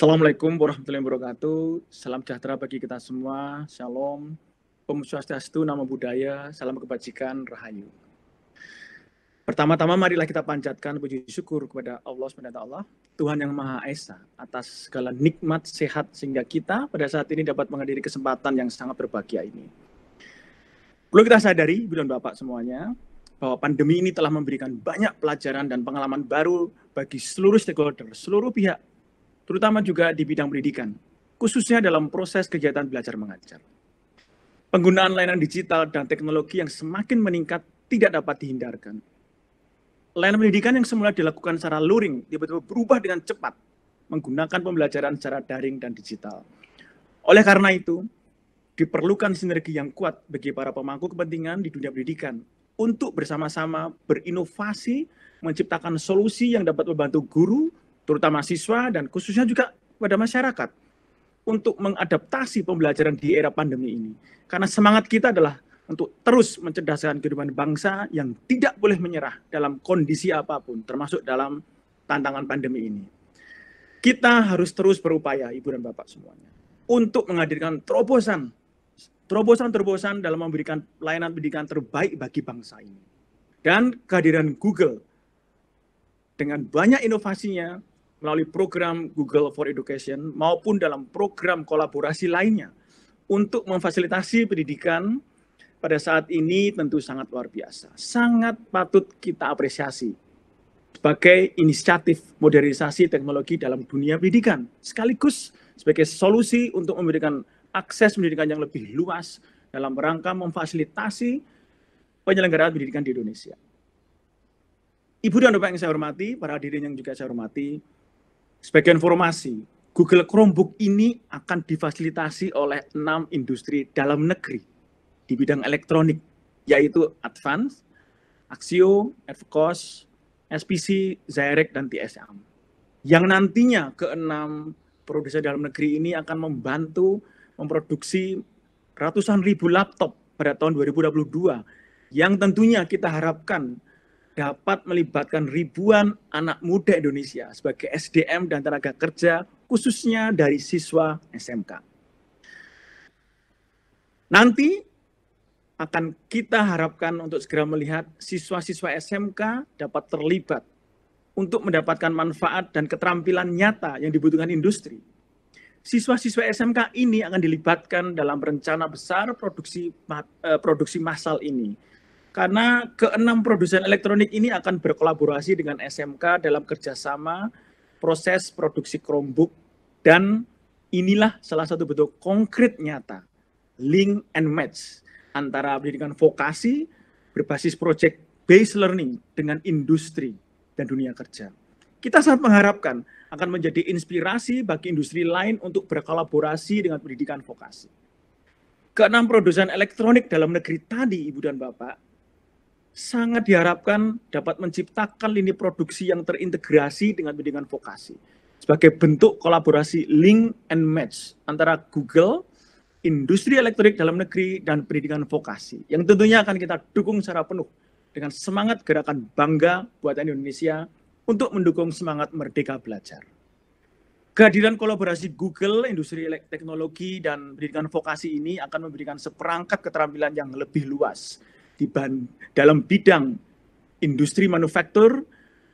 Assalamualaikum warahmatullahi wabarakatuh. Salam sejahtera bagi kita semua. Shalom. Om Swastiastu, Nama Budaya, Salam Kebajikan, Rahayu. Pertama-tama marilah kita panjatkan puji syukur kepada Allah SWT, Tuhan Yang Maha Esa, atas segala nikmat sehat sehingga kita pada saat ini dapat menghadiri kesempatan yang sangat berbahagia ini. Perlu kita sadari, bilang Bapak semuanya, bahwa pandemi ini telah memberikan banyak pelajaran dan pengalaman baru bagi seluruh stakeholder, seluruh pihak terutama juga di bidang pendidikan, khususnya dalam proses kegiatan belajar mengajar. Penggunaan layanan digital dan teknologi yang semakin meningkat tidak dapat dihindarkan. Layanan pendidikan yang semula dilakukan secara luring tiba-tiba berubah dengan cepat menggunakan pembelajaran secara daring dan digital. Oleh karena itu, diperlukan sinergi yang kuat bagi para pemangku kepentingan di dunia pendidikan untuk bersama-sama berinovasi, menciptakan solusi yang dapat membantu guru, terutama siswa dan khususnya juga pada masyarakat untuk mengadaptasi pembelajaran di era pandemi ini. Karena semangat kita adalah untuk terus mencerdaskan kehidupan bangsa yang tidak boleh menyerah dalam kondisi apapun, termasuk dalam tantangan pandemi ini. Kita harus terus berupaya, Ibu dan Bapak semuanya, untuk menghadirkan terobosan, terobosan-terobosan dalam memberikan pelayanan pendidikan terbaik bagi bangsa ini. Dan kehadiran Google dengan banyak inovasinya melalui program Google for Education maupun dalam program kolaborasi lainnya untuk memfasilitasi pendidikan pada saat ini tentu sangat luar biasa. Sangat patut kita apresiasi sebagai inisiatif modernisasi teknologi dalam dunia pendidikan, sekaligus sebagai solusi untuk memberikan akses pendidikan yang lebih luas dalam rangka memfasilitasi penyelenggaraan pendidikan di Indonesia. Ibu dan Bapak yang saya hormati, para hadirin yang juga saya hormati, sebagai informasi, Google Chromebook ini akan difasilitasi oleh enam industri dalam negeri di bidang elektronik, yaitu Advance, Axio, Evcos, SPC, Zairek, dan TSM. Yang nantinya keenam produsen dalam negeri ini akan membantu memproduksi ratusan ribu laptop pada tahun 2022 yang tentunya kita harapkan dapat melibatkan ribuan anak muda Indonesia sebagai SDM dan tenaga kerja khususnya dari siswa SMK. Nanti akan kita harapkan untuk segera melihat siswa-siswa SMK dapat terlibat untuk mendapatkan manfaat dan keterampilan nyata yang dibutuhkan industri. Siswa-siswa SMK ini akan dilibatkan dalam rencana besar produksi eh, produksi massal ini karena keenam produsen elektronik ini akan berkolaborasi dengan SMK dalam kerjasama proses produksi Chromebook dan inilah salah satu bentuk konkret nyata link and match antara pendidikan vokasi berbasis project based learning dengan industri dan dunia kerja. Kita sangat mengharapkan akan menjadi inspirasi bagi industri lain untuk berkolaborasi dengan pendidikan vokasi. Keenam produsen elektronik dalam negeri tadi, Ibu dan Bapak, sangat diharapkan dapat menciptakan lini produksi yang terintegrasi dengan pendidikan vokasi sebagai bentuk kolaborasi link and match antara Google, industri elektronik dalam negeri, dan pendidikan vokasi yang tentunya akan kita dukung secara penuh dengan semangat gerakan bangga buatan Indonesia untuk mendukung semangat merdeka belajar. Kehadiran kolaborasi Google, industri teknologi, dan pendidikan vokasi ini akan memberikan seperangkat keterampilan yang lebih luas dalam bidang industri manufaktur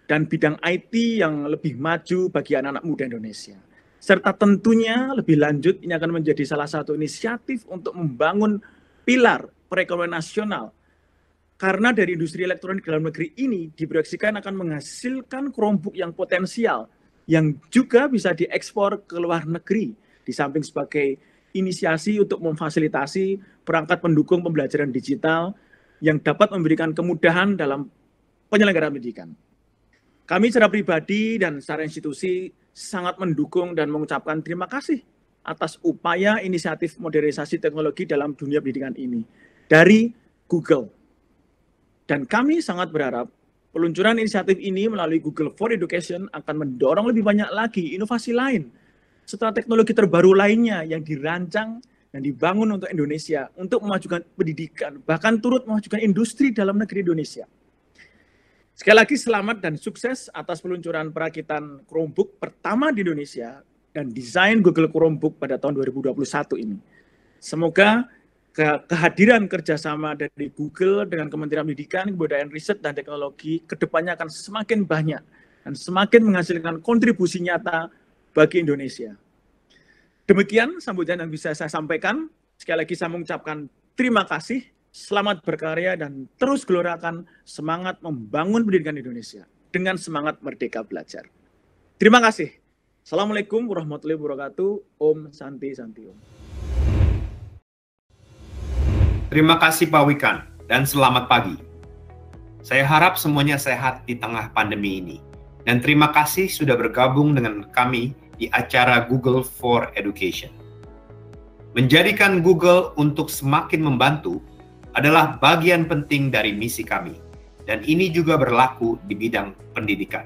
dan bidang IT yang lebih maju bagi anak-anak muda Indonesia. Serta tentunya lebih lanjut ini akan menjadi salah satu inisiatif untuk membangun pilar perekonomian nasional karena dari industri elektronik dalam negeri ini diproyeksikan akan menghasilkan kerombuk yang potensial yang juga bisa diekspor ke luar negeri di samping sebagai inisiasi untuk memfasilitasi perangkat pendukung pembelajaran digital yang dapat memberikan kemudahan dalam penyelenggaraan pendidikan. Kami secara pribadi dan secara institusi sangat mendukung dan mengucapkan terima kasih atas upaya inisiatif modernisasi teknologi dalam dunia pendidikan ini dari Google. Dan kami sangat berharap peluncuran inisiatif ini melalui Google for Education akan mendorong lebih banyak lagi inovasi lain setelah teknologi terbaru lainnya yang dirancang yang dibangun untuk Indonesia untuk memajukan pendidikan, bahkan turut memajukan industri dalam negeri Indonesia. Sekali lagi selamat dan sukses atas peluncuran perakitan Chromebook pertama di Indonesia dan desain Google Chromebook pada tahun 2021 ini. Semoga kehadiran kerjasama dari Google dengan Kementerian Pendidikan, Kebudayaan Riset, dan Teknologi kedepannya akan semakin banyak dan semakin menghasilkan kontribusi nyata bagi Indonesia. Demikian sambutan yang bisa saya sampaikan. Sekali lagi saya mengucapkan terima kasih, selamat berkarya, dan terus gelorakan semangat membangun pendidikan Indonesia dengan semangat merdeka belajar. Terima kasih. Assalamualaikum warahmatullahi wabarakatuh. Om Santi Santi Om. Terima kasih Pak Wikan dan selamat pagi. Saya harap semuanya sehat di tengah pandemi ini. Dan terima kasih sudah bergabung dengan kami di acara Google for Education. Menjadikan Google untuk semakin membantu adalah bagian penting dari misi kami, dan ini juga berlaku di bidang pendidikan.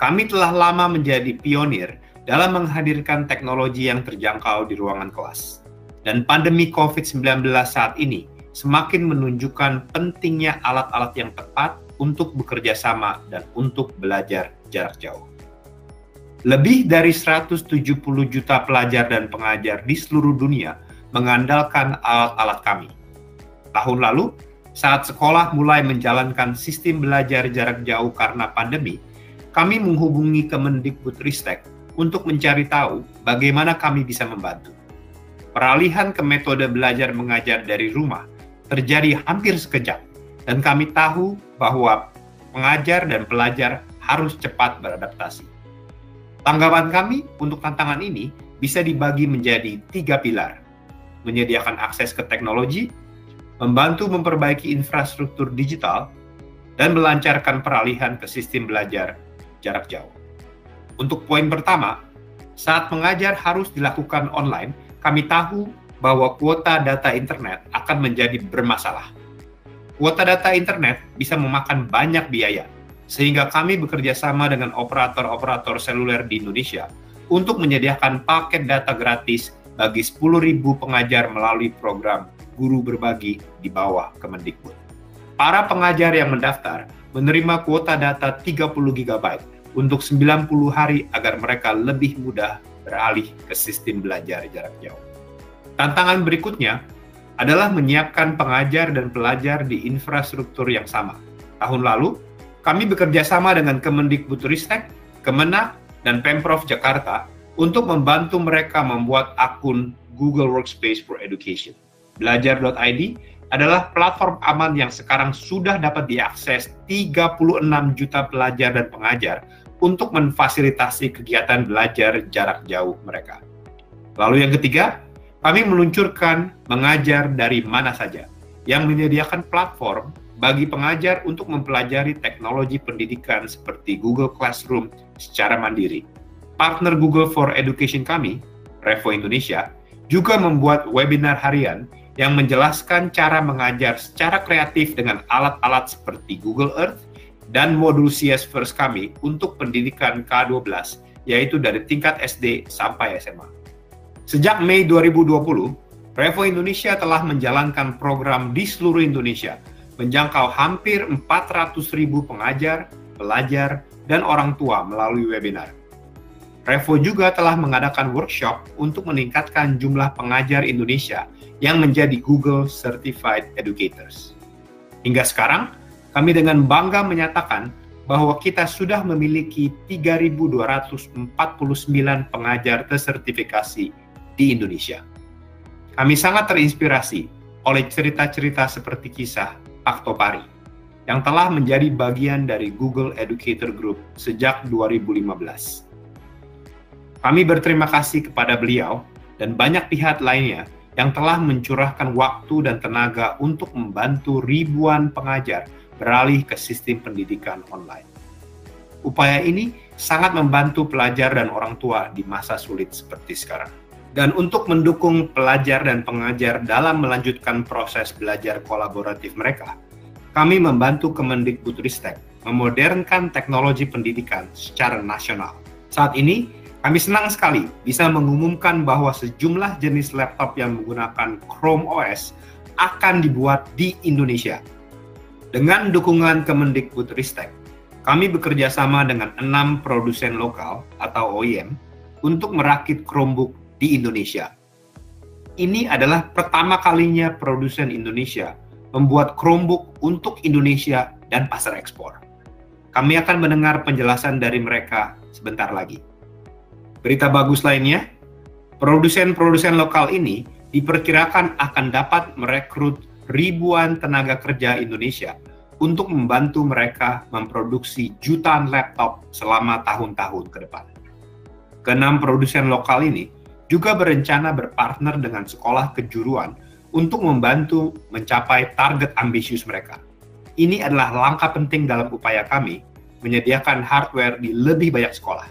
Kami telah lama menjadi pionir dalam menghadirkan teknologi yang terjangkau di ruangan kelas. Dan pandemi COVID-19 saat ini semakin menunjukkan pentingnya alat-alat yang tepat untuk bekerja sama dan untuk belajar jarak jauh. Lebih dari 170 juta pelajar dan pengajar di seluruh dunia mengandalkan alat-alat kami. Tahun lalu, saat sekolah mulai menjalankan sistem belajar jarak jauh karena pandemi, kami menghubungi Kemendikbudristek untuk mencari tahu bagaimana kami bisa membantu. Peralihan ke metode belajar mengajar dari rumah terjadi hampir sekejap, dan kami tahu bahwa pengajar dan pelajar harus cepat beradaptasi. Tanggapan kami untuk tantangan ini bisa dibagi menjadi tiga pilar. Menyediakan akses ke teknologi, membantu memperbaiki infrastruktur digital, dan melancarkan peralihan ke sistem belajar jarak jauh. Untuk poin pertama, saat mengajar harus dilakukan online, kami tahu bahwa kuota data internet akan menjadi bermasalah. Kuota data internet bisa memakan banyak biaya, sehingga kami bekerja sama dengan operator-operator seluler di Indonesia untuk menyediakan paket data gratis bagi 10.000 pengajar melalui program Guru Berbagi di bawah Kemendikbud. Para pengajar yang mendaftar menerima kuota data 30 GB untuk 90 hari agar mereka lebih mudah beralih ke sistem belajar jarak jauh. Tantangan berikutnya adalah menyiapkan pengajar dan pelajar di infrastruktur yang sama. Tahun lalu, kami bekerja sama dengan Kemendikbudristek, Kemenak, dan Pemprov Jakarta untuk membantu mereka membuat akun Google Workspace for Education. Belajar.id adalah platform aman yang sekarang sudah dapat diakses 36 juta pelajar dan pengajar untuk memfasilitasi kegiatan belajar jarak jauh mereka. Lalu yang ketiga, kami meluncurkan mengajar dari mana saja yang menyediakan platform bagi pengajar untuk mempelajari teknologi pendidikan seperti Google Classroom secara mandiri. Partner Google for Education kami, Revo Indonesia, juga membuat webinar harian yang menjelaskan cara mengajar secara kreatif dengan alat-alat seperti Google Earth dan modul CS First kami untuk pendidikan K12, yaitu dari tingkat SD sampai SMA. Sejak Mei 2020, Revo Indonesia telah menjalankan program di seluruh Indonesia – menjangkau hampir 400 ribu pengajar, pelajar, dan orang tua melalui webinar. Revo juga telah mengadakan workshop untuk meningkatkan jumlah pengajar Indonesia yang menjadi Google Certified Educators. Hingga sekarang, kami dengan bangga menyatakan bahwa kita sudah memiliki 3.249 pengajar tersertifikasi di Indonesia. Kami sangat terinspirasi oleh cerita-cerita seperti kisah Aktopari yang telah menjadi bagian dari Google Educator Group sejak 2015. Kami berterima kasih kepada beliau dan banyak pihak lainnya yang telah mencurahkan waktu dan tenaga untuk membantu ribuan pengajar beralih ke sistem pendidikan online. Upaya ini sangat membantu pelajar dan orang tua di masa sulit seperti sekarang dan untuk mendukung pelajar dan pengajar dalam melanjutkan proses belajar kolaboratif mereka. Kami membantu Kemendikbudristek memodernkan teknologi pendidikan secara nasional. Saat ini, kami senang sekali bisa mengumumkan bahwa sejumlah jenis laptop yang menggunakan Chrome OS akan dibuat di Indonesia. Dengan dukungan Kemendikbudristek, kami bekerja sama dengan enam produsen lokal atau OEM untuk merakit Chromebook di Indonesia. Ini adalah pertama kalinya produsen Indonesia membuat Chromebook untuk Indonesia dan pasar ekspor. Kami akan mendengar penjelasan dari mereka sebentar lagi. Berita bagus lainnya, produsen-produsen lokal ini diperkirakan akan dapat merekrut ribuan tenaga kerja Indonesia untuk membantu mereka memproduksi jutaan laptop selama tahun-tahun ke depan. Keenam produsen lokal ini juga berencana berpartner dengan sekolah kejuruan untuk membantu mencapai target ambisius mereka. Ini adalah langkah penting dalam upaya kami menyediakan hardware di lebih banyak sekolah.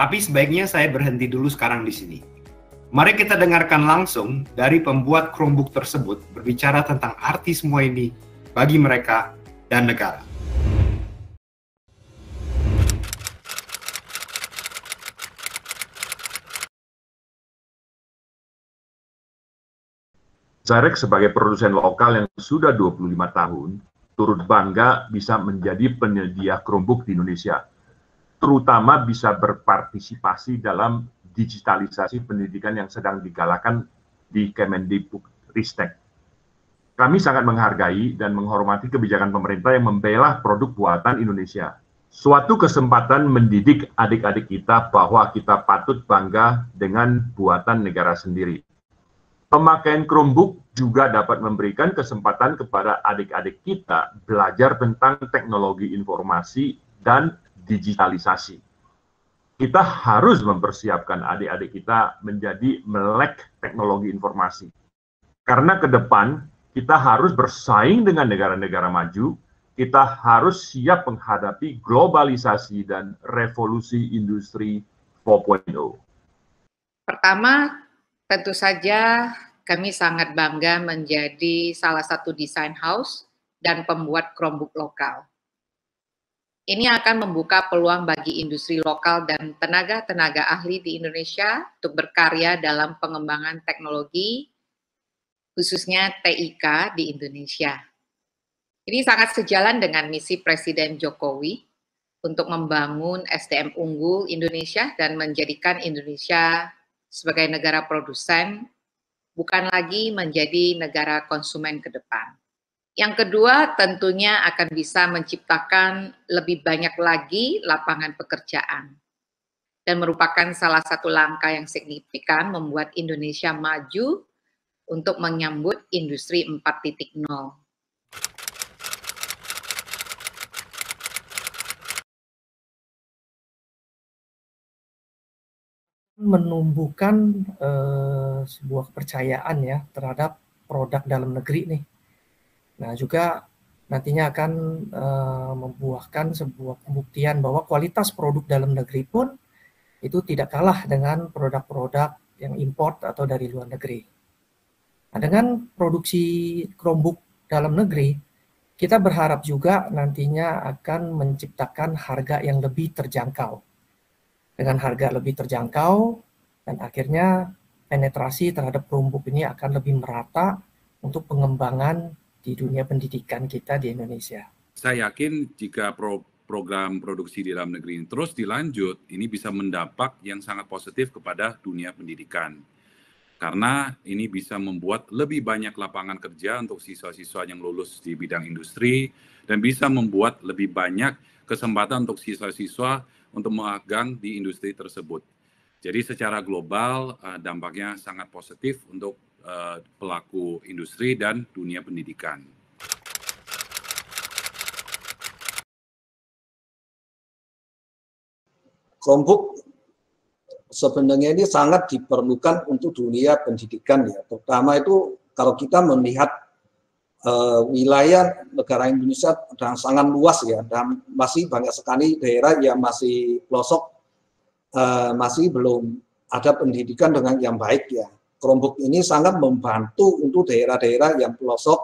Tapi sebaiknya saya berhenti dulu sekarang di sini. Mari kita dengarkan langsung dari pembuat Chromebook tersebut berbicara tentang arti semua ini bagi mereka dan negara. Zarek sebagai produsen lokal yang sudah 25 tahun, turut bangga bisa menjadi penyedia Chromebook di Indonesia, terutama bisa berpartisipasi dalam digitalisasi pendidikan yang sedang digalakan di Ristek. Kami sangat menghargai dan menghormati kebijakan pemerintah yang membela produk buatan Indonesia. Suatu kesempatan mendidik adik-adik kita bahwa kita patut bangga dengan buatan negara sendiri Pemakaian Chromebook juga dapat memberikan kesempatan kepada adik-adik kita belajar tentang teknologi informasi dan digitalisasi. Kita harus mempersiapkan adik-adik kita menjadi melek teknologi informasi. Karena ke depan kita harus bersaing dengan negara-negara maju, kita harus siap menghadapi globalisasi dan revolusi industri 4.0. Pertama, Tentu saja kami sangat bangga menjadi salah satu desain house dan pembuat Chromebook lokal. Ini akan membuka peluang bagi industri lokal dan tenaga-tenaga ahli di Indonesia untuk berkarya dalam pengembangan teknologi, khususnya TIK di Indonesia. Ini sangat sejalan dengan misi Presiden Jokowi untuk membangun SDM unggul Indonesia dan menjadikan Indonesia sebagai negara produsen, bukan lagi menjadi negara konsumen ke depan. Yang kedua, tentunya akan bisa menciptakan lebih banyak lagi lapangan pekerjaan dan merupakan salah satu langkah yang signifikan membuat Indonesia maju untuk menyambut industri menumbuhkan uh, sebuah kepercayaan ya terhadap produk dalam negeri nih. Nah juga nantinya akan uh, membuahkan sebuah pembuktian bahwa kualitas produk dalam negeri pun itu tidak kalah dengan produk-produk yang import atau dari luar negeri. Nah, dengan produksi Chromebook dalam negeri, kita berharap juga nantinya akan menciptakan harga yang lebih terjangkau dengan harga lebih terjangkau dan akhirnya penetrasi terhadap perumbuk ini akan lebih merata untuk pengembangan di dunia pendidikan kita di Indonesia. Saya yakin jika pro program produksi di dalam negeri ini terus dilanjut, ini bisa mendapat yang sangat positif kepada dunia pendidikan. Karena ini bisa membuat lebih banyak lapangan kerja untuk siswa-siswa yang lulus di bidang industri dan bisa membuat lebih banyak kesempatan untuk siswa-siswa untuk magang di industri tersebut. Jadi secara global eh, dampaknya sangat positif untuk eh, pelaku industri dan dunia pendidikan. Kelompok sebenarnya ini sangat diperlukan untuk dunia pendidikan ya, terutama itu kalau kita melihat uh, wilayah negara Indonesia dan sangat luas ya dan masih banyak sekali daerah yang masih pelosok uh, masih belum ada pendidikan dengan yang baik ya. Chromebook ini sangat membantu untuk daerah-daerah yang pelosok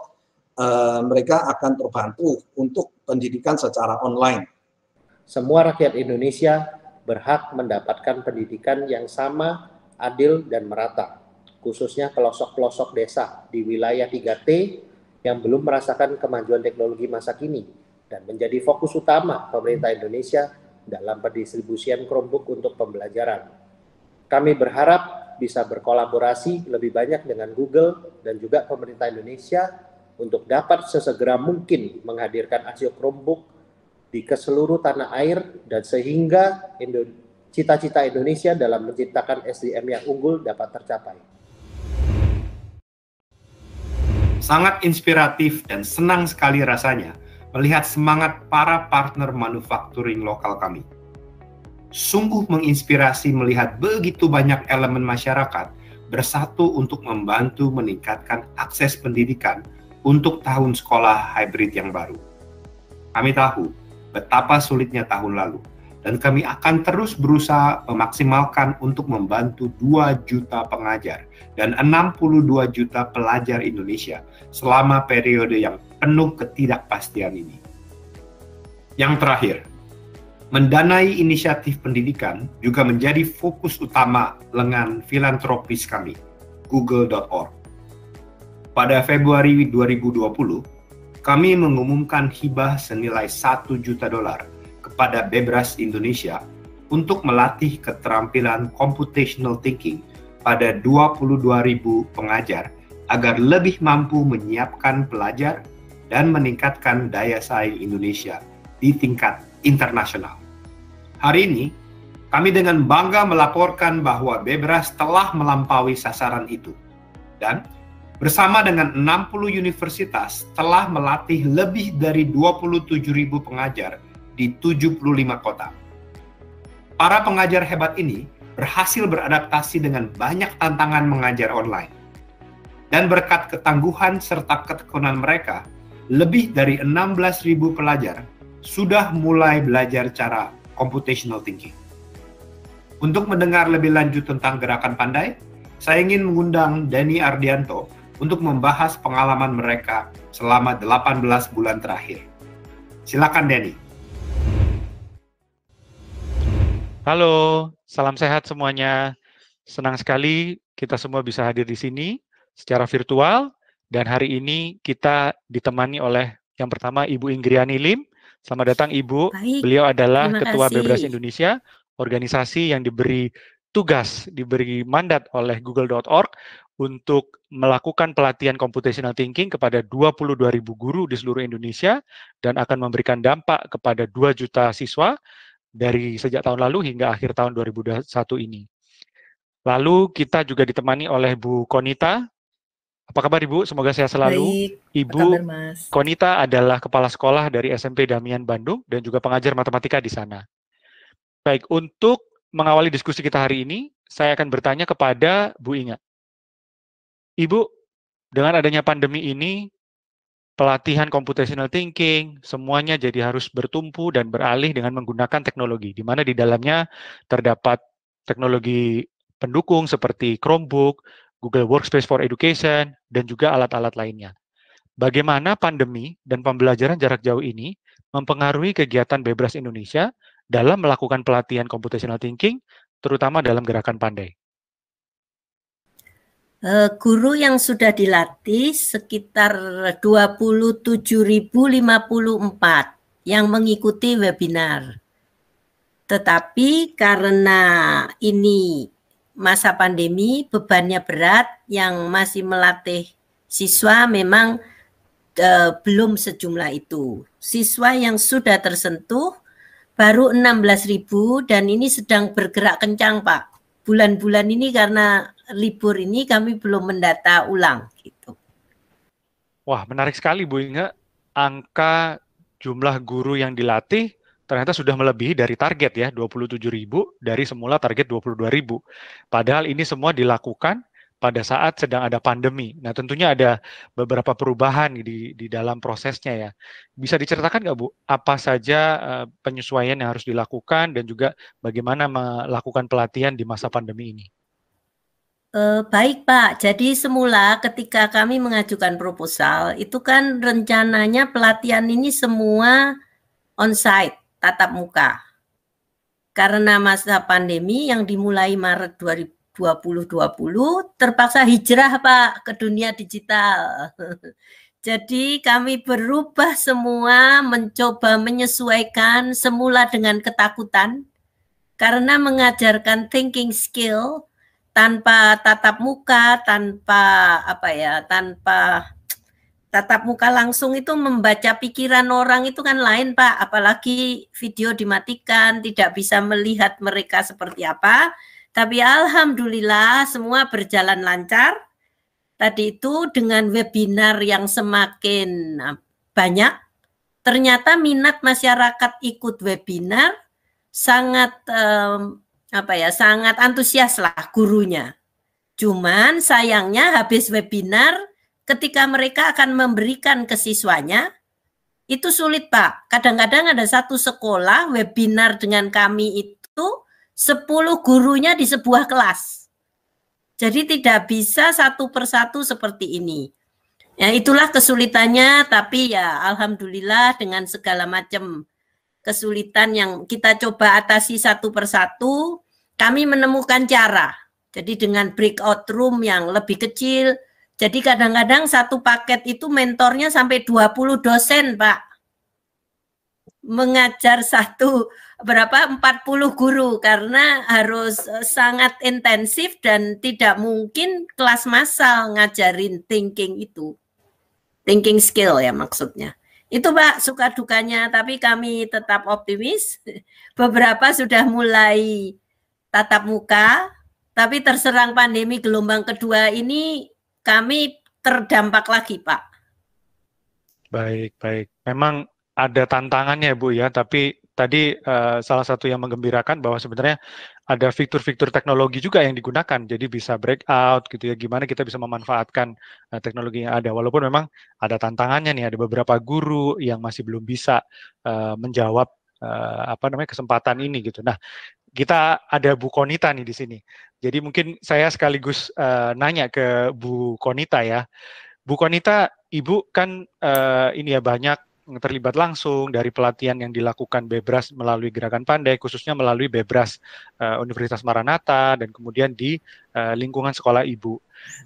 uh, mereka akan terbantu untuk pendidikan secara online. Semua rakyat Indonesia berhak mendapatkan pendidikan yang sama, adil dan merata, khususnya pelosok-pelosok desa di wilayah 3T yang belum merasakan kemajuan teknologi masa kini dan menjadi fokus utama pemerintah Indonesia dalam pendistribusian Chromebook untuk pembelajaran. Kami berharap bisa berkolaborasi lebih banyak dengan Google dan juga pemerintah Indonesia untuk dapat sesegera mungkin menghadirkan Asio Chromebook di keseluruh tanah air dan sehingga cita-cita Indonesia dalam menciptakan SDM yang unggul dapat tercapai. Sangat inspiratif dan senang sekali rasanya melihat semangat para partner manufacturing lokal kami. Sungguh menginspirasi melihat begitu banyak elemen masyarakat bersatu untuk membantu meningkatkan akses pendidikan untuk tahun sekolah hybrid yang baru. Kami tahu betapa sulitnya tahun lalu dan kami akan terus berusaha memaksimalkan untuk membantu 2 juta pengajar dan 62 juta pelajar Indonesia selama periode yang penuh ketidakpastian ini. Yang terakhir, mendanai inisiatif pendidikan juga menjadi fokus utama lengan filantropis kami, google.org. Pada Februari 2020, kami mengumumkan hibah senilai 1 juta dolar pada Bebras Indonesia untuk melatih keterampilan computational thinking pada 22.000 pengajar agar lebih mampu menyiapkan pelajar dan meningkatkan daya saing Indonesia di tingkat internasional. Hari ini, kami dengan bangga melaporkan bahwa Bebras telah melampaui sasaran itu dan bersama dengan 60 universitas telah melatih lebih dari 27.000 pengajar di 75 kota. Para pengajar hebat ini berhasil beradaptasi dengan banyak tantangan mengajar online. Dan berkat ketangguhan serta ketekunan mereka, lebih dari 16.000 pelajar sudah mulai belajar cara computational thinking. Untuk mendengar lebih lanjut tentang gerakan pandai, saya ingin mengundang Dani Ardianto untuk membahas pengalaman mereka selama 18 bulan terakhir. Silakan Denny. Halo, salam sehat semuanya. Senang sekali kita semua bisa hadir di sini secara virtual dan hari ini kita ditemani oleh yang pertama Ibu Ingriani Lim. Selamat datang Ibu. Baik. Beliau adalah Terima Ketua kasih. Bebas Indonesia, organisasi yang diberi tugas, diberi mandat oleh google.org untuk melakukan pelatihan computational thinking kepada 22.000 guru di seluruh Indonesia dan akan memberikan dampak kepada 2 juta siswa dari sejak tahun lalu hingga akhir tahun 2021 ini. Lalu kita juga ditemani oleh Bu Konita. Apa kabar Ibu? Semoga sehat selalu. Baik, Ibu kabar, Konita adalah kepala sekolah dari SMP Damian Bandung dan juga pengajar matematika di sana. Baik, untuk mengawali diskusi kita hari ini, saya akan bertanya kepada Bu Inga. Ibu, dengan adanya pandemi ini, pelatihan computational thinking, semuanya jadi harus bertumpu dan beralih dengan menggunakan teknologi, di mana di dalamnya terdapat teknologi pendukung seperti Chromebook, Google Workspace for Education, dan juga alat-alat lainnya. Bagaimana pandemi dan pembelajaran jarak jauh ini mempengaruhi kegiatan Bebras Indonesia dalam melakukan pelatihan computational thinking, terutama dalam gerakan pandai. Eh, guru yang sudah dilatih sekitar 27.054 yang mengikuti webinar. Tetapi karena ini masa pandemi bebannya berat yang masih melatih siswa memang eh, belum sejumlah itu. Siswa yang sudah tersentuh baru 16.000 dan ini sedang bergerak kencang Pak. Bulan-bulan ini karena libur ini kami belum mendata ulang gitu. Wah, menarik sekali Bu Inge. Angka jumlah guru yang dilatih ternyata sudah melebihi dari target ya, 27.000 dari semula target 22.000. Padahal ini semua dilakukan pada saat sedang ada pandemi. Nah, tentunya ada beberapa perubahan di di dalam prosesnya ya. Bisa diceritakan nggak Bu, apa saja uh, penyesuaian yang harus dilakukan dan juga bagaimana melakukan pelatihan di masa pandemi ini? Uh, baik Pak, jadi semula ketika kami mengajukan proposal, itu kan rencananya pelatihan ini semua on-site, tatap muka. Karena masa pandemi yang dimulai Maret 2020, terpaksa hijrah Pak ke dunia digital. Jadi kami berubah semua mencoba menyesuaikan semula dengan ketakutan, karena mengajarkan thinking skill tanpa tatap muka, tanpa apa ya, tanpa tatap muka langsung itu membaca pikiran orang itu kan lain Pak, apalagi video dimatikan, tidak bisa melihat mereka seperti apa. Tapi alhamdulillah semua berjalan lancar. Tadi itu dengan webinar yang semakin eh, banyak, ternyata minat masyarakat ikut webinar sangat eh, apa ya sangat antusias lah gurunya. Cuman sayangnya habis webinar ketika mereka akan memberikan ke siswanya itu sulit Pak. Kadang-kadang ada satu sekolah webinar dengan kami itu sepuluh gurunya di sebuah kelas. Jadi tidak bisa satu persatu seperti ini. Ya itulah kesulitannya tapi ya alhamdulillah dengan segala macam kesulitan yang kita coba atasi satu persatu, kami menemukan cara. Jadi dengan breakout room yang lebih kecil, jadi kadang-kadang satu paket itu mentornya sampai 20 dosen, Pak. Mengajar satu berapa 40 guru karena harus eh, sangat intensif dan tidak mungkin kelas massal ngajarin thinking itu. Thinking skill ya maksudnya. Itu Pak suka dukanya, tapi kami tetap optimis. Beberapa sudah mulai tatap muka, tapi terserang pandemi gelombang kedua ini kami terdampak lagi Pak. Baik, baik. Memang ada tantangannya Bu ya, tapi tadi uh, salah satu yang menggembirakan bahwa sebenarnya ada fitur-fitur teknologi juga yang digunakan. Jadi bisa breakout gitu ya, gimana kita bisa memanfaatkan uh, teknologi yang ada. Walaupun memang ada tantangannya nih, ada beberapa guru yang masih belum bisa uh, menjawab uh, apa namanya kesempatan ini gitu. Nah, kita ada Bu Konita nih di sini. Jadi mungkin saya sekaligus uh, nanya ke Bu Konita ya. Bu Konita, Ibu kan uh, ini ya banyak terlibat langsung dari pelatihan yang dilakukan Bebras melalui Gerakan Pandai, khususnya melalui Bebras uh, Universitas Maranatha dan kemudian di uh, lingkungan sekolah ibu.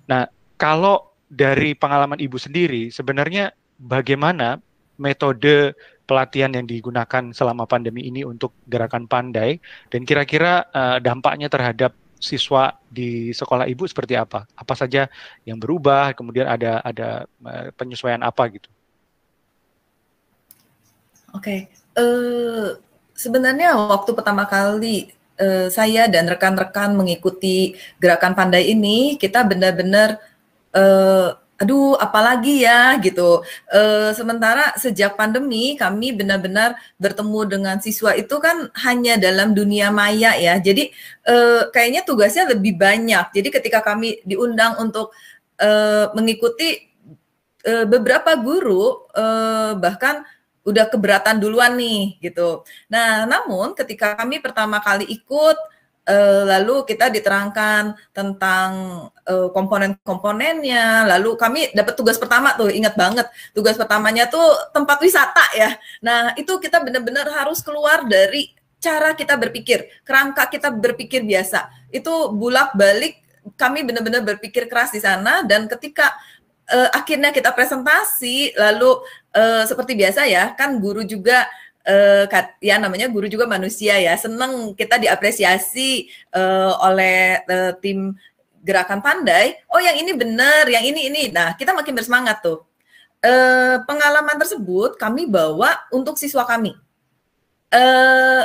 Nah, kalau dari pengalaman ibu sendiri, sebenarnya bagaimana metode pelatihan yang digunakan selama pandemi ini untuk Gerakan Pandai dan kira-kira uh, dampaknya terhadap siswa di sekolah ibu seperti apa? Apa saja yang berubah? Kemudian ada ada penyesuaian apa gitu? Oke, okay. uh, eh, sebenarnya waktu pertama kali uh, saya dan rekan-rekan mengikuti gerakan pandai ini, kita benar-benar uh, aduh apalagi ya gitu. Uh, sementara sejak pandemi kami benar-benar bertemu dengan siswa itu kan hanya dalam dunia maya ya. Jadi uh, kayaknya tugasnya lebih banyak. Jadi ketika kami diundang untuk uh, mengikuti beberapa guru bahkan udah keberatan duluan nih gitu. Nah, namun ketika kami pertama kali ikut eh, lalu kita diterangkan tentang eh, komponen-komponennya. Lalu kami dapat tugas pertama tuh, ingat banget. Tugas pertamanya tuh tempat wisata ya. Nah, itu kita benar-benar harus keluar dari cara kita berpikir, kerangka kita berpikir biasa. Itu bulak-balik kami benar-benar berpikir keras di sana dan ketika uh, akhirnya kita presentasi lalu uh, seperti biasa ya kan guru juga uh, ya namanya guru juga manusia ya seneng kita diapresiasi uh, oleh uh, tim gerakan pandai oh yang ini benar yang ini ini nah kita makin bersemangat tuh uh, pengalaman tersebut kami bawa untuk siswa kami uh,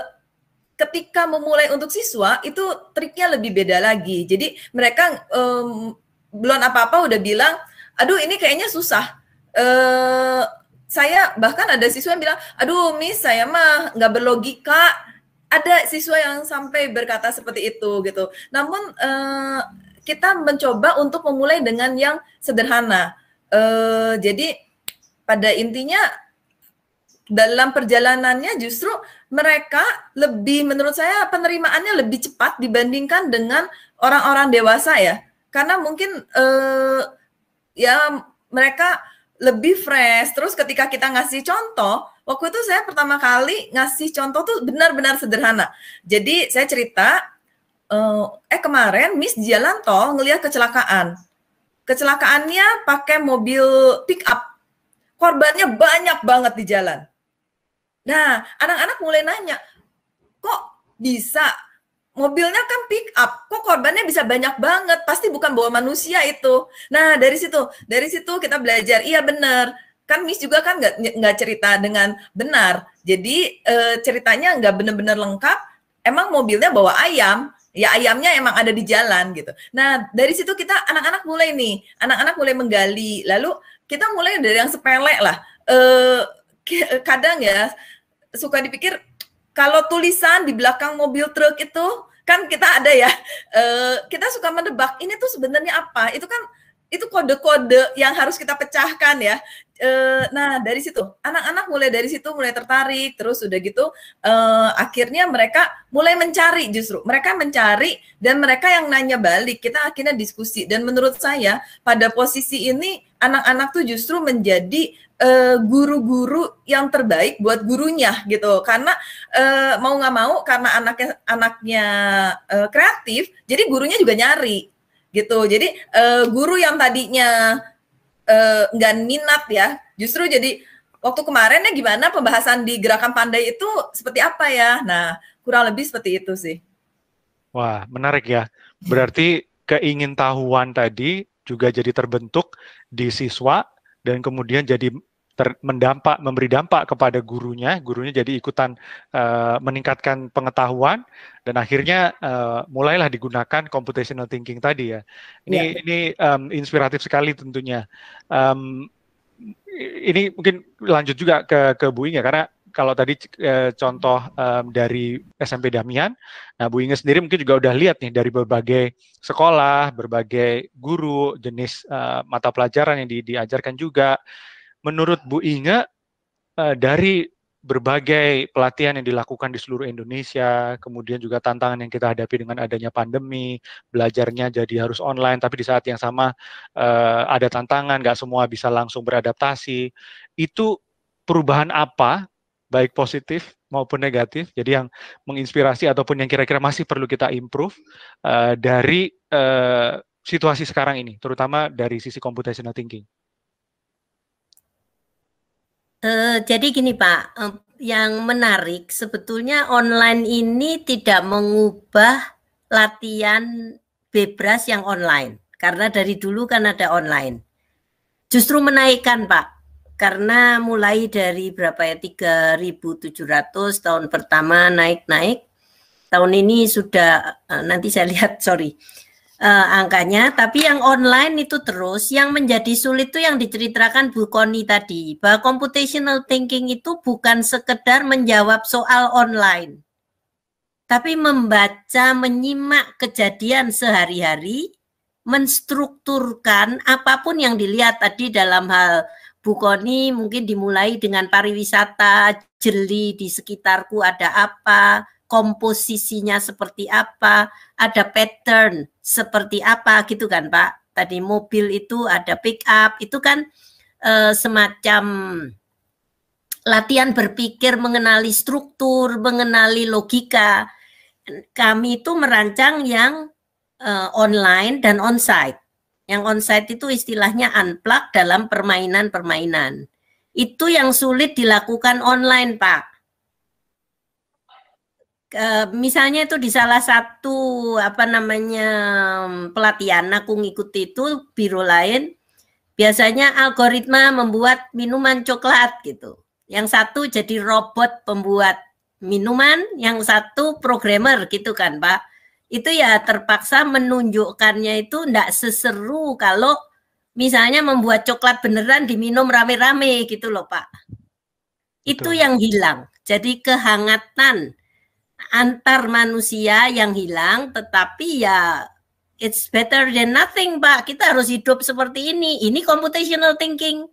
ketika memulai untuk siswa itu triknya lebih beda lagi jadi mereka um, belum apa-apa udah bilang aduh ini kayaknya susah. Eh, saya bahkan ada siswa yang bilang, aduh Miss saya mah nggak berlogika. Ada siswa yang sampai berkata seperti itu gitu. Namun eh, kita mencoba untuk memulai dengan yang sederhana. Eh, jadi pada intinya dalam perjalanannya justru mereka lebih menurut saya penerimaannya lebih cepat dibandingkan dengan orang-orang dewasa ya karena mungkin ya mereka lebih fresh. Terus ketika kita ngasih contoh, waktu itu saya pertama kali ngasih contoh tuh benar-benar sederhana. Jadi saya cerita, eh, eh kemarin Miss jalan tol ngelihat kecelakaan. Kecelakaannya pakai mobil pick up. Korbannya banyak banget di jalan. Nah, anak-anak mulai nanya, kok bisa mobilnya kan pick up, kok korbannya bisa banyak banget, pasti bukan bawa manusia itu. Nah dari situ, dari situ kita belajar, iya benar. Kan Miss juga kan nggak cerita dengan benar, jadi e, ceritanya nggak benar-benar lengkap. Emang mobilnya bawa ayam, ya ayamnya emang ada di jalan gitu. Nah dari situ kita anak-anak mulai nih, anak-anak mulai menggali. Lalu kita mulai dari yang sepele lah. E, kadang ya suka dipikir kalau tulisan di belakang mobil truk itu kan kita ada ya uh, kita suka menebak ini tuh sebenarnya apa itu kan itu kode-kode yang harus kita pecahkan ya uh, nah dari situ anak-anak mulai dari situ mulai tertarik terus udah gitu uh, akhirnya mereka mulai mencari justru mereka mencari dan mereka yang nanya balik kita akhirnya diskusi dan menurut saya pada posisi ini anak-anak tuh justru menjadi eh, guru-guru uh, yang terbaik buat gurunya gitu karena uh, mau nggak mau karena anaknya anaknya uh, kreatif jadi gurunya juga nyari gitu jadi uh, guru yang tadinya Eh, nggak uh, minat ya justru jadi waktu kemarin ya gimana pembahasan di gerakan pandai itu seperti apa ya nah kurang lebih seperti itu sih wah menarik ya berarti keingintahuan tadi juga jadi terbentuk di siswa dan kemudian jadi ter, mendampak memberi dampak kepada gurunya, gurunya jadi ikutan uh, meningkatkan pengetahuan dan akhirnya uh, mulailah digunakan computational thinking tadi ya. Ini ya. ini um, inspiratif sekali tentunya. Um, ini mungkin lanjut juga ke ke Bu Inge karena kalau tadi e, contoh e, dari SMP Damian, nah Bu Inge sendiri mungkin juga udah lihat nih dari berbagai sekolah, berbagai guru, jenis e, mata pelajaran yang di, diajarkan juga menurut Bu Inga eh, dari berbagai pelatihan yang dilakukan di seluruh Indonesia, kemudian juga tantangan yang kita hadapi dengan adanya pandemi, belajarnya jadi harus online, tapi di saat yang sama eh, ada tantangan, nggak semua bisa langsung beradaptasi. Itu perubahan apa, baik positif maupun negatif, jadi yang menginspirasi ataupun yang kira-kira masih perlu kita improve eh, dari situasi sekarang ini, terutama dari sisi computational thinking. Eh, jadi gini Pak, yang menarik sebetulnya online ini tidak mengubah latihan bebras yang online, karena dari dulu kan ada online. Justru menaikkan Pak, karena mulai dari berapa ya, 3.700 tahun pertama naik-naik, tahun ini sudah, eh, nanti saya lihat, sorry uh, angkanya, tapi yang online itu terus. Yang menjadi sulit itu yang diceritakan Bu Koni tadi, bahwa computational thinking itu bukan sekedar menjawab soal online, tapi membaca, menyimak kejadian sehari-hari, menstrukturkan apapun yang dilihat tadi dalam hal Bu Koni mungkin dimulai dengan pariwisata, jeli di sekitarku ada apa, komposisinya seperti apa, ada pattern seperti apa gitu kan Pak. Tadi mobil itu ada pick up, itu kan e, semacam latihan berpikir mengenali struktur, mengenali logika. Kami itu merancang yang e, online dan onsite. Yang onsite itu istilahnya unplug dalam permainan-permainan. Itu yang sulit dilakukan online, Pak Uh, misalnya itu di salah satu apa namanya pelatihan aku ngikuti itu biro lain biasanya algoritma membuat minuman coklat gitu. Yang satu jadi robot pembuat minuman, yang satu programmer gitu kan, Pak. Itu ya terpaksa menunjukkannya itu enggak seseru kalau misalnya membuat coklat beneran diminum rame-rame gitu loh, Pak. Itu Betul. yang hilang. Jadi kehangatan antar manusia yang hilang, tetapi ya it's better than nothing, Pak. Kita harus hidup seperti ini. Ini computational thinking,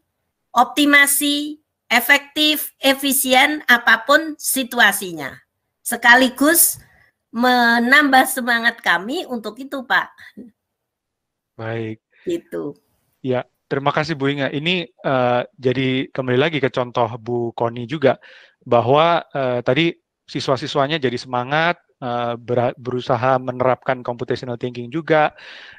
optimasi, efektif, efisien, apapun situasinya. Sekaligus menambah semangat kami untuk itu, Pak. Baik. Itu. Ya, terima kasih Bu Inga. Ini uh, jadi kembali lagi ke contoh Bu Koni juga bahwa uh, tadi siswa-siswanya jadi semangat, uh, berusaha menerapkan computational thinking juga,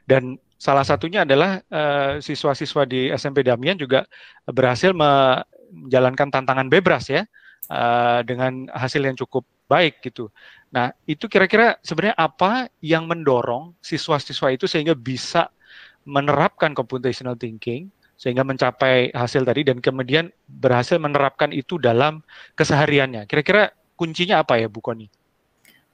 dan salah satunya adalah eh, siswa-siswa di SMP Damian juga berhasil menjalankan tantangan bebras ya, uh, dengan hasil yang cukup baik gitu. Nah itu kira-kira sebenarnya apa yang mendorong siswa-siswa itu sehingga bisa menerapkan computational thinking sehingga mencapai hasil tadi dan kemudian berhasil menerapkan itu dalam kesehariannya. Kira-kira kuncinya apa ya Bu Koni?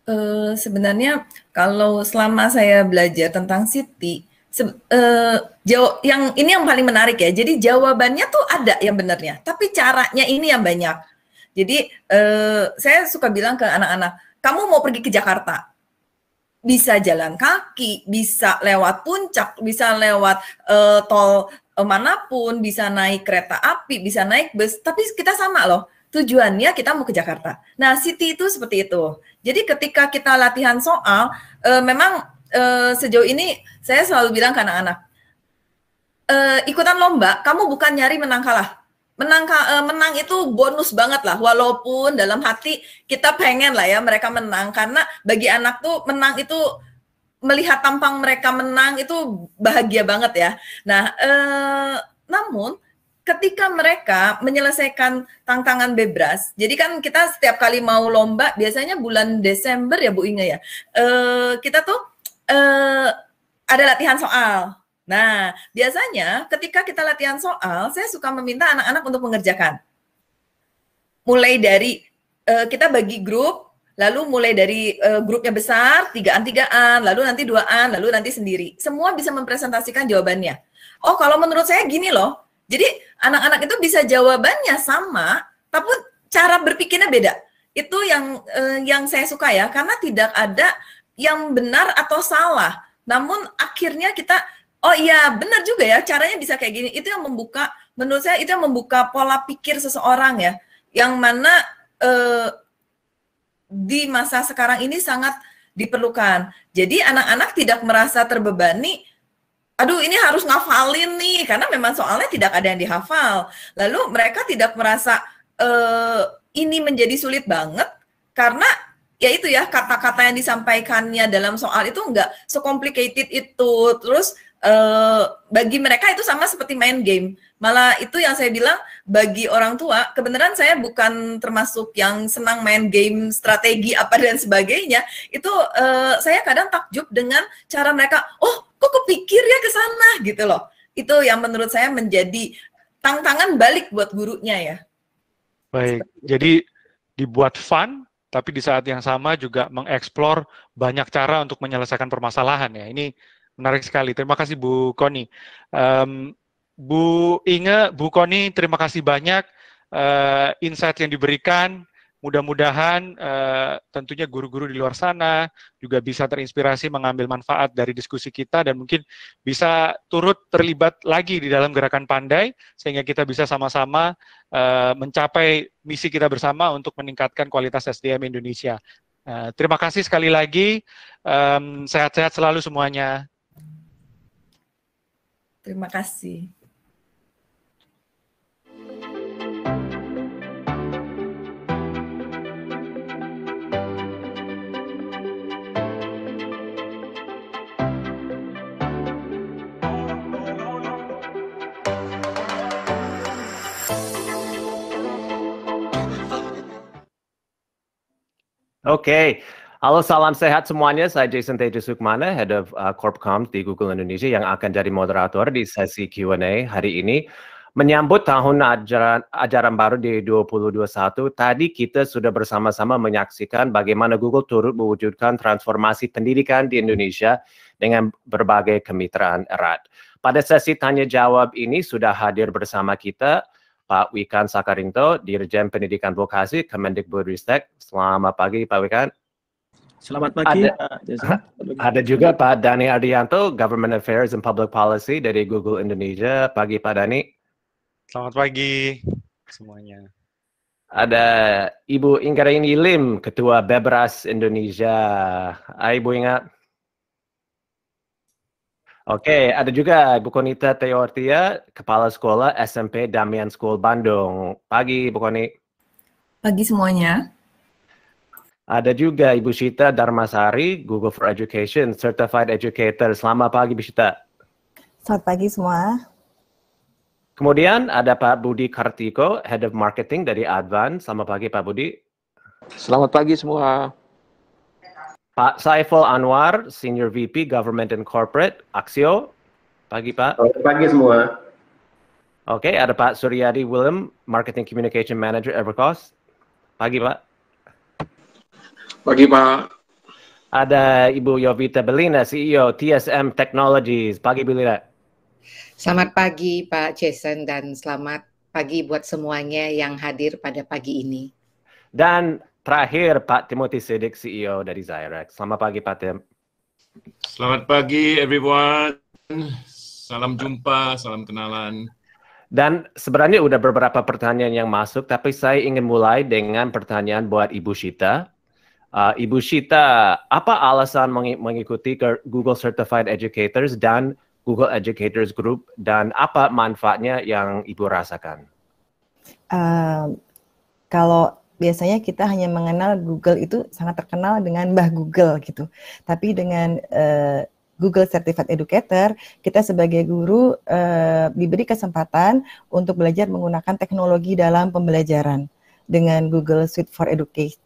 Uh, eh, sebenarnya kalau selama saya belajar tentang Siti, se uh, eh, jaw- yang ini yang paling menarik ya. Jadi jawabannya tuh ada yang benarnya, tapi caranya ini yang banyak. Jadi uh, saya suka bilang ke anak-anak, kamu mau pergi ke Jakarta, bisa jalan kaki, bisa lewat puncak, bisa lewat uh, tol uh, manapun, bisa naik kereta api, bisa naik bus. Tapi kita sama loh tujuannya kita mau ke Jakarta. Nah, city itu seperti itu. Jadi ketika kita latihan soal, e, memang e, sejauh ini saya selalu bilang ke anak-anak, e, ikutan lomba, kamu bukan nyari menang kalah. Menang, e, menang itu bonus banget lah, walaupun dalam hati kita pengen lah ya mereka menang, karena bagi anak tuh menang itu melihat tampang mereka menang itu bahagia banget ya. Nah, namun ketika mereka menyelesaikan tantangan bebras, jadi kan kita setiap kali mau lomba biasanya bulan Desember ya Bu Inge ya, eh, kita tuh eh, ada latihan soal. Nah biasanya ketika kita latihan soal, saya suka meminta anak-anak untuk mengerjakan. Mulai dari eh, kita bagi grup, lalu mulai dari uh, grupnya besar, tigaan tigaan, lalu nanti duaan, lalu nanti sendiri. Semua bisa mempresentasikan jawabannya. Oh kalau menurut saya gini loh, jadi anak-anak itu bisa jawabannya sama, tapi cara berpikirnya beda. Itu yang eh, yang saya suka ya, karena tidak ada yang benar atau salah. Namun akhirnya kita oh iya benar juga ya caranya bisa kayak gini. Itu yang membuka menurut saya itu yang membuka pola pikir seseorang ya, yang mana eh, di masa sekarang ini sangat diperlukan. Jadi anak-anak tidak merasa terbebani aduh ini harus ngafalin nih karena memang soalnya tidak ada yang dihafal. Lalu mereka tidak merasa e, ini menjadi sulit banget karena ya itu ya kata-kata yang disampaikannya dalam soal itu enggak complicated itu. Terus e, bagi mereka itu sama seperti main game. Malah itu yang saya bilang bagi orang tua, kebenaran saya bukan termasuk yang senang main game strategi apa dan sebagainya. Itu e, saya kadang takjub dengan cara mereka, oh kok kepikir ya ke sana gitu loh. Itu yang menurut saya menjadi tantangan balik buat gurunya ya. Baik, jadi dibuat fun, tapi di saat yang sama juga mengeksplor banyak cara untuk menyelesaikan permasalahan ya. Ini menarik sekali. Terima kasih Bu Koni. Um, Bu Inge, Bu Koni, terima kasih banyak uh, insight yang diberikan mudah-mudahan uh, tentunya guru-guru di luar sana juga bisa terinspirasi mengambil manfaat dari diskusi kita dan mungkin bisa turut terlibat lagi di dalam gerakan pandai sehingga kita bisa sama-sama uh, mencapai misi kita bersama untuk meningkatkan kualitas SDM Indonesia. Uh, terima kasih sekali lagi, sehat-sehat selalu semuanya. Terima kasih. Oke, okay. halo salam sehat semuanya. Saya Jason Tejo Sukmana, Head of uh, Corpcom di Google Indonesia yang akan jadi moderator di sesi Q&A hari ini. Menyambut tahun ajaran, ajaran baru di 2021, tadi kita sudah bersama-sama menyaksikan bagaimana Google turut mewujudkan transformasi pendidikan di Indonesia dengan berbagai kemitraan erat. Pada sesi tanya jawab ini sudah hadir bersama kita Pak Wikan Sakarinto, Dirjen Pendidikan Vokasi Kemendikbud Ristek. Selamat pagi Pak Wikan. Selamat pagi. Ada, uh, ada juga Pak Dani Ardianto, Government Affairs and Public Policy dari Google Indonesia. Pagi Pak Dani. Selamat pagi semuanya. Ada Ibu inggraini Lim, Ketua Bebras Indonesia. Hai Ibu Ingat. Oke, okay, ada juga Bu Konita Teortia, Kepala Sekolah SMP Damian School Bandung. Pagi, Bu Koni. Pagi semuanya. Ada juga Ibu Sita Darmasari, Google for Education, Certified Educator. Selamat pagi, Bu Sita. Selamat pagi semua. Kemudian ada Pak Budi Kartiko, Head of Marketing dari Advan. Selamat pagi, Pak Budi. Selamat pagi semua. Pak Saiful Anwar, Senior VP Government and Corporate, Axio. Pagi Pak. Selamat pagi semua. Oke, okay, ada Pak Suryadi William, Marketing Communication Manager Evercost. Pagi Pak. Pagi Pak. Ada Ibu Yovita Belina, CEO TSM Technologies. Pagi Belina. Selamat pagi Pak Jason dan selamat pagi buat semuanya yang hadir pada pagi ini. Dan Terakhir Pak Timothy Sidik, CEO dari Zyrex. Selamat pagi Pak Tim. Selamat pagi everyone. Salam jumpa, salam kenalan. Dan sebenarnya udah beberapa pertanyaan yang masuk, tapi saya ingin mulai dengan pertanyaan buat Ibu Shita. Uh, Ibu Shita, apa alasan meng mengikuti Google Certified Educators dan Google Educators Group dan apa manfaatnya yang Ibu rasakan? Uh, kalau biasanya kita hanya mengenal Google itu sangat terkenal dengan Mbah Google gitu. Tapi dengan uh, Google Certified Educator, kita sebagai guru uh, diberi kesempatan untuk belajar menggunakan teknologi dalam pembelajaran dengan Google Suite for Education,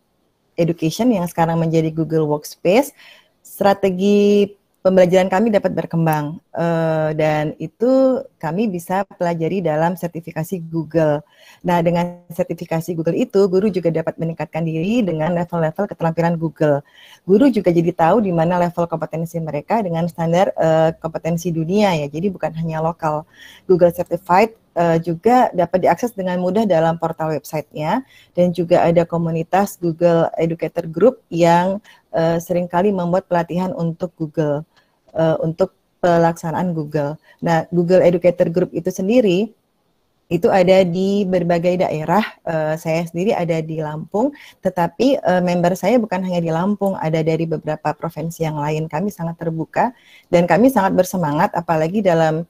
Education yang sekarang menjadi Google Workspace. Strategi pembelajaran kami dapat berkembang uh, dan itu kami bisa pelajari dalam sertifikasi Google. Nah, dengan sertifikasi Google itu guru juga dapat meningkatkan diri dengan level-level keterampilan Google. Guru juga jadi tahu di mana level kompetensi mereka dengan standar uh, kompetensi dunia ya. Jadi bukan hanya lokal. Google Certified uh, juga dapat diakses dengan mudah dalam portal websitenya dan juga ada komunitas Google Educator Group yang uh, seringkali membuat pelatihan untuk Google uh, untuk pelaksanaan Google. Nah, Google Educator Group itu sendiri itu ada di berbagai daerah. Uh, saya sendiri ada di Lampung, tetapi uh, member saya bukan hanya di Lampung, ada dari beberapa provinsi yang lain. Kami sangat terbuka dan kami sangat bersemangat, apalagi dalam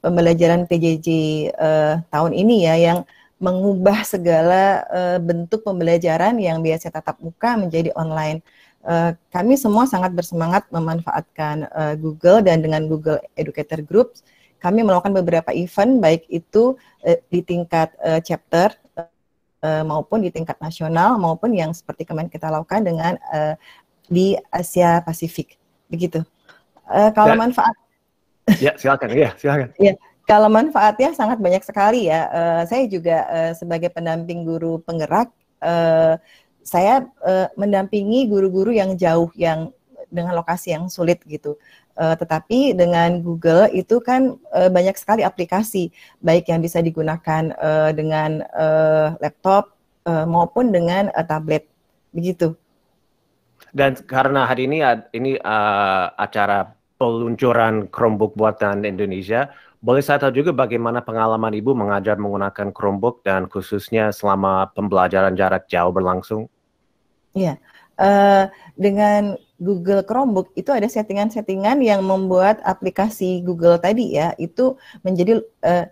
pembelajaran PJJ uh, tahun ini ya, yang mengubah segala uh, bentuk pembelajaran yang biasa tatap muka menjadi online uh, kami semua sangat bersemangat memanfaatkan uh, Google dan dengan Google Educator Groups kami melakukan beberapa event baik itu uh, di tingkat uh, chapter uh, maupun di tingkat nasional maupun yang seperti kemarin kita lakukan dengan uh, di Asia Pasifik begitu. Uh, kalau ya. manfaat Ya, silakan. ya silakan. Ya, Kalau manfaatnya sangat banyak sekali ya. Uh, saya juga uh, sebagai pendamping guru penggerak uh, saya uh, mendampingi guru-guru yang jauh yang dengan lokasi yang sulit gitu. Uh, tetapi dengan Google itu kan uh, banyak sekali aplikasi baik yang bisa digunakan uh, dengan uh, laptop uh, maupun dengan uh, tablet begitu. Dan karena hari ini ini uh, acara peluncuran Chromebook buatan Indonesia, boleh saya tahu juga bagaimana pengalaman Ibu mengajar menggunakan Chromebook dan khususnya selama pembelajaran jarak jauh berlangsung? Iya. Uh, dengan Google Chromebook itu ada settingan-settingan yang membuat aplikasi Google tadi ya itu menjadi uh,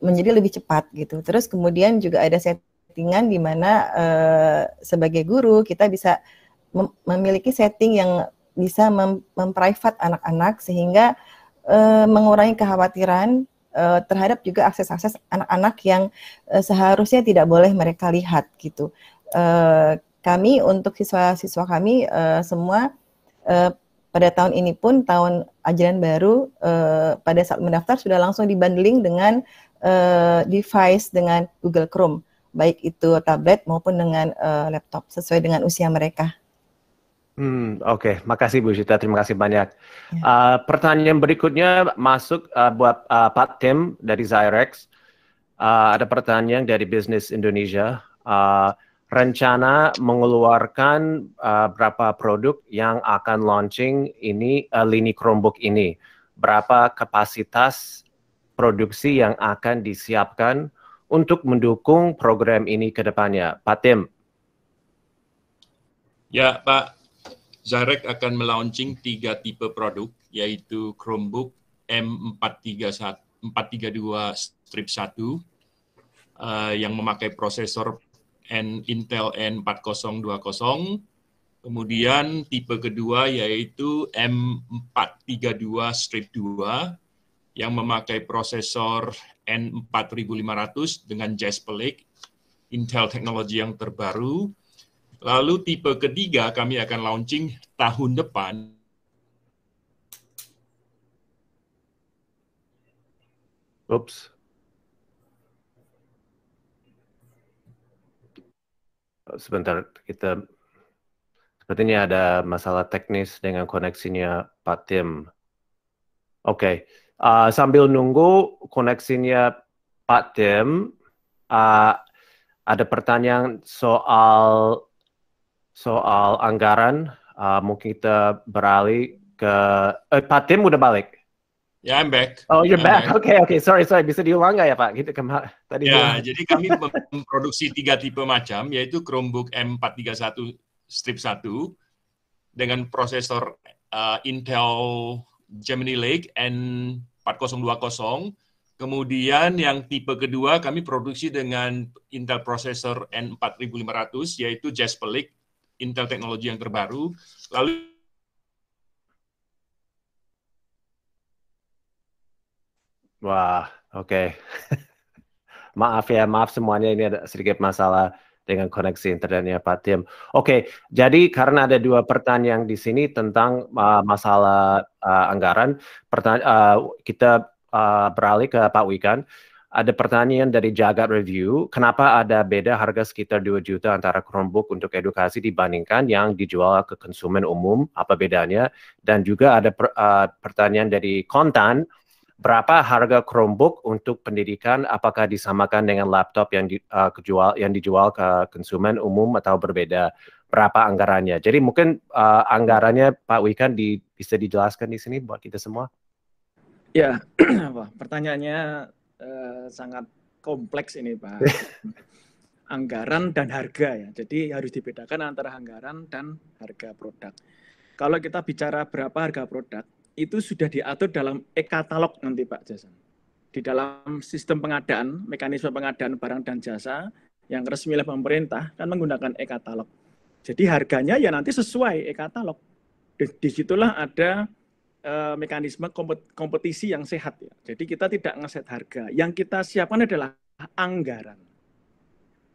menjadi lebih cepat gitu. Terus kemudian juga ada settingan di mana uh, sebagai guru kita bisa mem memiliki setting yang bisa mem memprivat anak-anak sehingga uh, mengurangi kekhawatiran uh, terhadap juga akses-akses anak-anak yang uh, seharusnya tidak boleh mereka lihat gitu. Uh, kami untuk siswa-siswa kami uh, semua uh, pada tahun ini pun tahun ajaran baru uh, pada saat mendaftar sudah langsung dibundling dengan uh, device dengan Google Chrome baik itu tablet maupun dengan uh, laptop sesuai dengan usia mereka. Hmm, Oke, okay. makasih Bu Sita, terima kasih banyak. Ya. Uh, pertanyaan berikutnya masuk uh, buat uh, Pak Tim dari Zyrex. Uh, ada pertanyaan dari Business Indonesia. Uh, rencana mengeluarkan uh, berapa produk yang akan launching ini uh, lini Chromebook ini, berapa kapasitas produksi yang akan disiapkan untuk mendukung program ini ke depannya. Pak Tim. Ya, Pak. Zarek akan melaunching tiga tipe produk, yaitu Chromebook M431, 432 strip 1 uh, eh, yang memakai prosesor N Intel N4020. Kemudian tipe kedua yaitu M432-2 Strip yang memakai prosesor N4500 dengan Jasper Lake Intel teknologi yang terbaru. Lalu tipe ketiga kami akan launching tahun depan Oops. sebentar kita sepertinya ada masalah teknis dengan koneksinya Pak Tim. Oke, okay. uh, eh, sambil nunggu koneksinya Pak Tim, uh, ada pertanyaan soal soal anggaran. Uh, mungkin kita beralih ke eh, Pak Tim udah balik. Ya, I'm back. Oh, you're back. Oke, oke. Okay. Sorry, sorry. Bisa diulang nggak ya, Pak? Gitu kemar tadi. Ya, jadi kami memproduksi tiga tipe macam, yaitu Chromebook M431 strip 1 dengan prosesor uh, Intel Gemini Lake N4020. Kemudian yang tipe kedua kami produksi dengan Intel prosesor N4500 yaitu Jasper Lake, Intel teknologi yang terbaru. Lalu Wah, oke. Maaf ya, maaf semuanya ini ada sedikit masalah dengan koneksi internetnya Pak Tim. Oke, jadi karena ada dua pertanyaan di sini tentang uh, masalah uh, anggaran, uh, kita uh, beralih ke Pak Wikan. Ada pertanyaan dari Jagat Review, kenapa ada beda harga sekitar 2 juta antara Chromebook untuk edukasi dibandingkan yang dijual ke konsumen umum, apa bedanya? Dan juga ada per, uh, pertanyaan dari Kontan, berapa harga Chromebook untuk pendidikan apakah disamakan dengan laptop yang di, uh, kejual yang dijual ke konsumen umum atau berbeda berapa anggarannya jadi mungkin uh, anggarannya Pak Wikan di, bisa dijelaskan di sini buat kita semua ya pertanyaannya uh, sangat kompleks ini Pak anggaran dan harga ya jadi harus dibedakan antara anggaran dan harga produk kalau kita bicara berapa harga produk itu sudah diatur dalam e-katalog nanti Pak Jason. Di dalam sistem pengadaan, mekanisme pengadaan barang dan jasa yang resmi oleh pemerintah kan menggunakan e-katalog. Jadi harganya ya nanti sesuai e-katalog. Disitulah ada e, mekanisme kompetisi yang sehat. Ya. Jadi kita tidak ngeset harga. Yang kita siapkan adalah anggaran.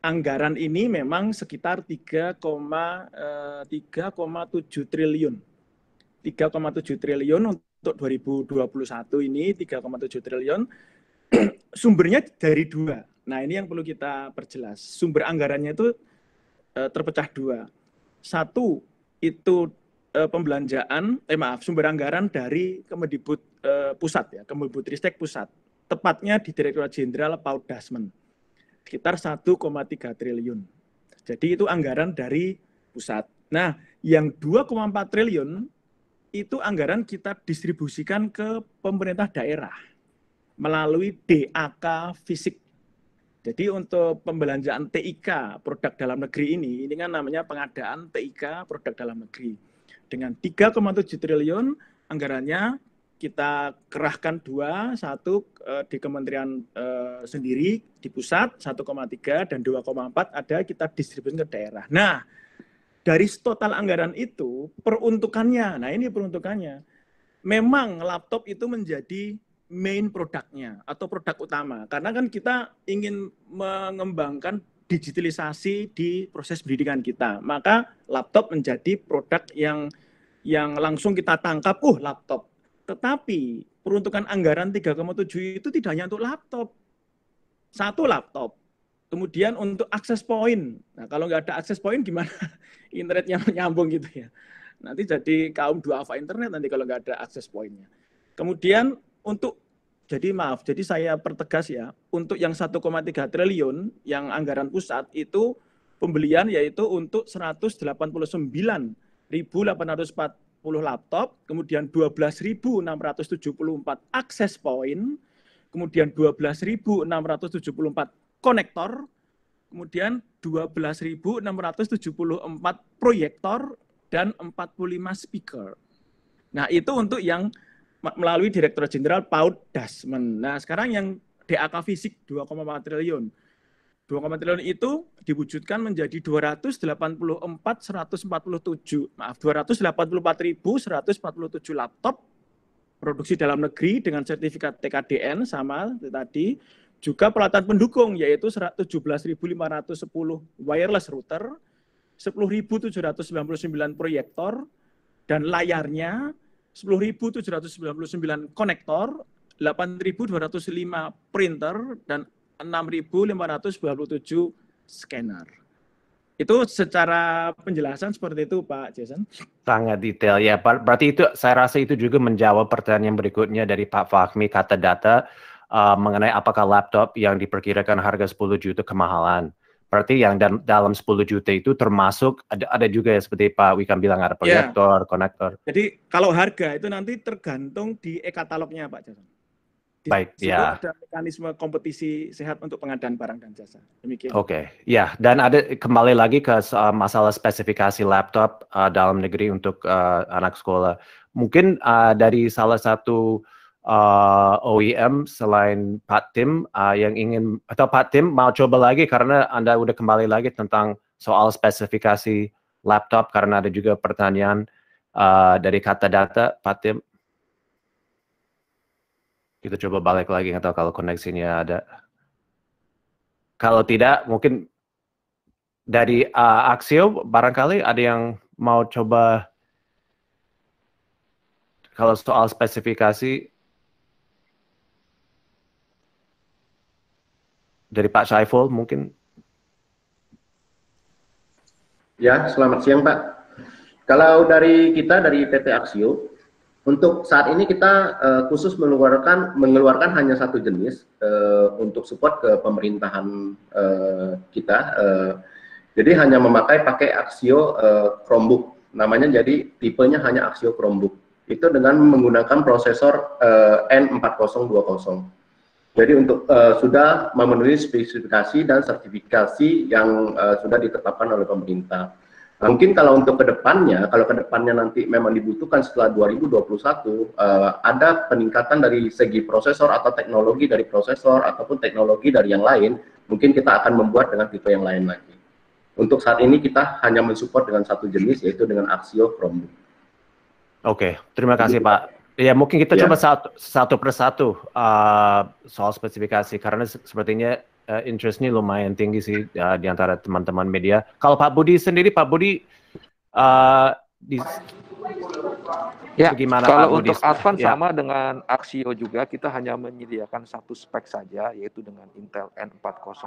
Anggaran ini memang sekitar 3,7 e, triliun 3,7 triliun untuk 2021 ini 3,7 triliun sumbernya dari dua. Nah ini yang perlu kita perjelas. Sumber anggarannya itu eh, terpecah dua. Satu itu e, pembelanjaan, eh maaf sumber anggaran dari Kemendikbud e, pusat ya, Kemendikbud pusat, tepatnya di Direktorat Jenderal Paud Dasmen sekitar 1,3 triliun. Jadi itu anggaran dari pusat. Nah, yang 2,4 triliun itu anggaran kita distribusikan ke pemerintah daerah melalui DAK fisik. Jadi untuk pembelanjaan TIK produk dalam negeri ini, ini kan namanya pengadaan TIK produk dalam negeri. Dengan 3,7 triliun anggarannya kita kerahkan dua, satu eh, di kementerian eh, sendiri di pusat 1,3 dan 2,4 ada kita distribusikan ke daerah. Nah, dari total anggaran itu peruntukannya. Nah, ini peruntukannya. Memang laptop itu menjadi main produknya atau produk utama. Karena kan kita ingin mengembangkan digitalisasi di proses pendidikan kita. Maka laptop menjadi produk yang yang langsung kita tangkap, uh laptop. Tetapi peruntukan anggaran 3,7 itu tidak hanya untuk laptop. Satu laptop, Kemudian untuk akses point. Nah, kalau nggak ada akses point gimana internetnya menyambung gitu ya. Nanti jadi kaum dua apa internet nanti kalau nggak ada akses pointnya. Kemudian untuk jadi maaf, jadi saya pertegas ya, untuk yang 1,3 triliun yang anggaran pusat itu pembelian yaitu untuk 189.840 laptop, kemudian 12.674 akses point, kemudian 12.674 konektor, kemudian 12.674 proyektor dan 45 speaker. Nah, itu untuk yang melalui Direktur Jenderal PAUD Dasmen. Nah, sekarang yang DAK fisik 2,4 triliun. 2,4 triliun itu diwujudkan menjadi 284.147, maaf, 284.147 laptop produksi dalam negeri dengan sertifikat TKDN sama tadi, juga peralatan pendukung yaitu 17.510 wireless router, 10.799 proyektor, dan layarnya 10.799 konektor, 8.205 printer, dan 6.527 scanner. Itu secara penjelasan seperti itu Pak Jason. Sangat detail ya. Pak. Berarti itu saya rasa itu juga menjawab pertanyaan berikutnya dari Pak Fahmi kata data uh, mengenai apakah laptop yang diperkirakan harga 10 juta kemahalan. Berarti yang dan, dalam 10 juta itu termasuk ada, ada juga ya seperti Pak Wikan bilang ada ya. proyektor, yeah. konektor. Jadi kalau harga itu nanti tergantung di e-katalognya Pak Jason. Baik, ya. Ada mekanisme kompetisi sehat untuk pengadaan barang dan jasa. Demikian. Oke, okay. ya. Dan ada kembali lagi ke uh, masalah spesifikasi laptop uh, dalam negeri untuk uh, anak sekolah. Mungkin uh, dari salah satu uh, OEM selain Pak Tim uh, yang ingin atau Pak Tim mau coba lagi karena Anda udah kembali lagi tentang soal spesifikasi laptop karena ada juga pertanyaan uh, dari kata data Pak Tim. Kita coba balik lagi atau kalau koneksinya ada. Kalau tidak mungkin dari uh, Axio barangkali ada yang mau coba kalau soal spesifikasi dari Pak Saiful mungkin. Ya, selamat siang Pak. Kalau dari kita dari PT Aksio, untuk saat ini kita uh, khusus mengeluarkan mengeluarkan hanya satu jenis uh, untuk support ke pemerintahan uh, kita. Uh, jadi hanya memakai pakai Axio uh, Chromebook. Namanya jadi tipenya hanya Axio Chromebook. Itu dengan menggunakan prosesor uh, N4020. Jadi untuk uh, sudah memenuhi spesifikasi dan sertifikasi yang uh, sudah ditetapkan oleh pemerintah. Nah, mungkin kalau untuk kedepannya, kalau kedepannya nanti memang dibutuhkan setelah 2021, uh, eh, ada peningkatan dari segi prosesor atau teknologi dari prosesor ataupun teknologi dari yang lain, mungkin kita akan membuat dengan tipe yang lain lagi. Untuk saat ini kita hanya mensupport dengan satu jenis, yaitu dengan Axio Chromebook. Oke, terima kasih Pak Ya mungkin kita yeah. coba satu, satu persatu uh, soal spesifikasi karena sepertinya uh, interestnya lumayan tinggi sih uh, di antara teman-teman media. Kalau Pak Budi sendiri, Pak Budi uh, di Ya, Bagaimana kalau Pak untuk Advan ya. sama dengan Axio juga kita hanya menyediakan satu spek saja yaitu dengan Intel N4020.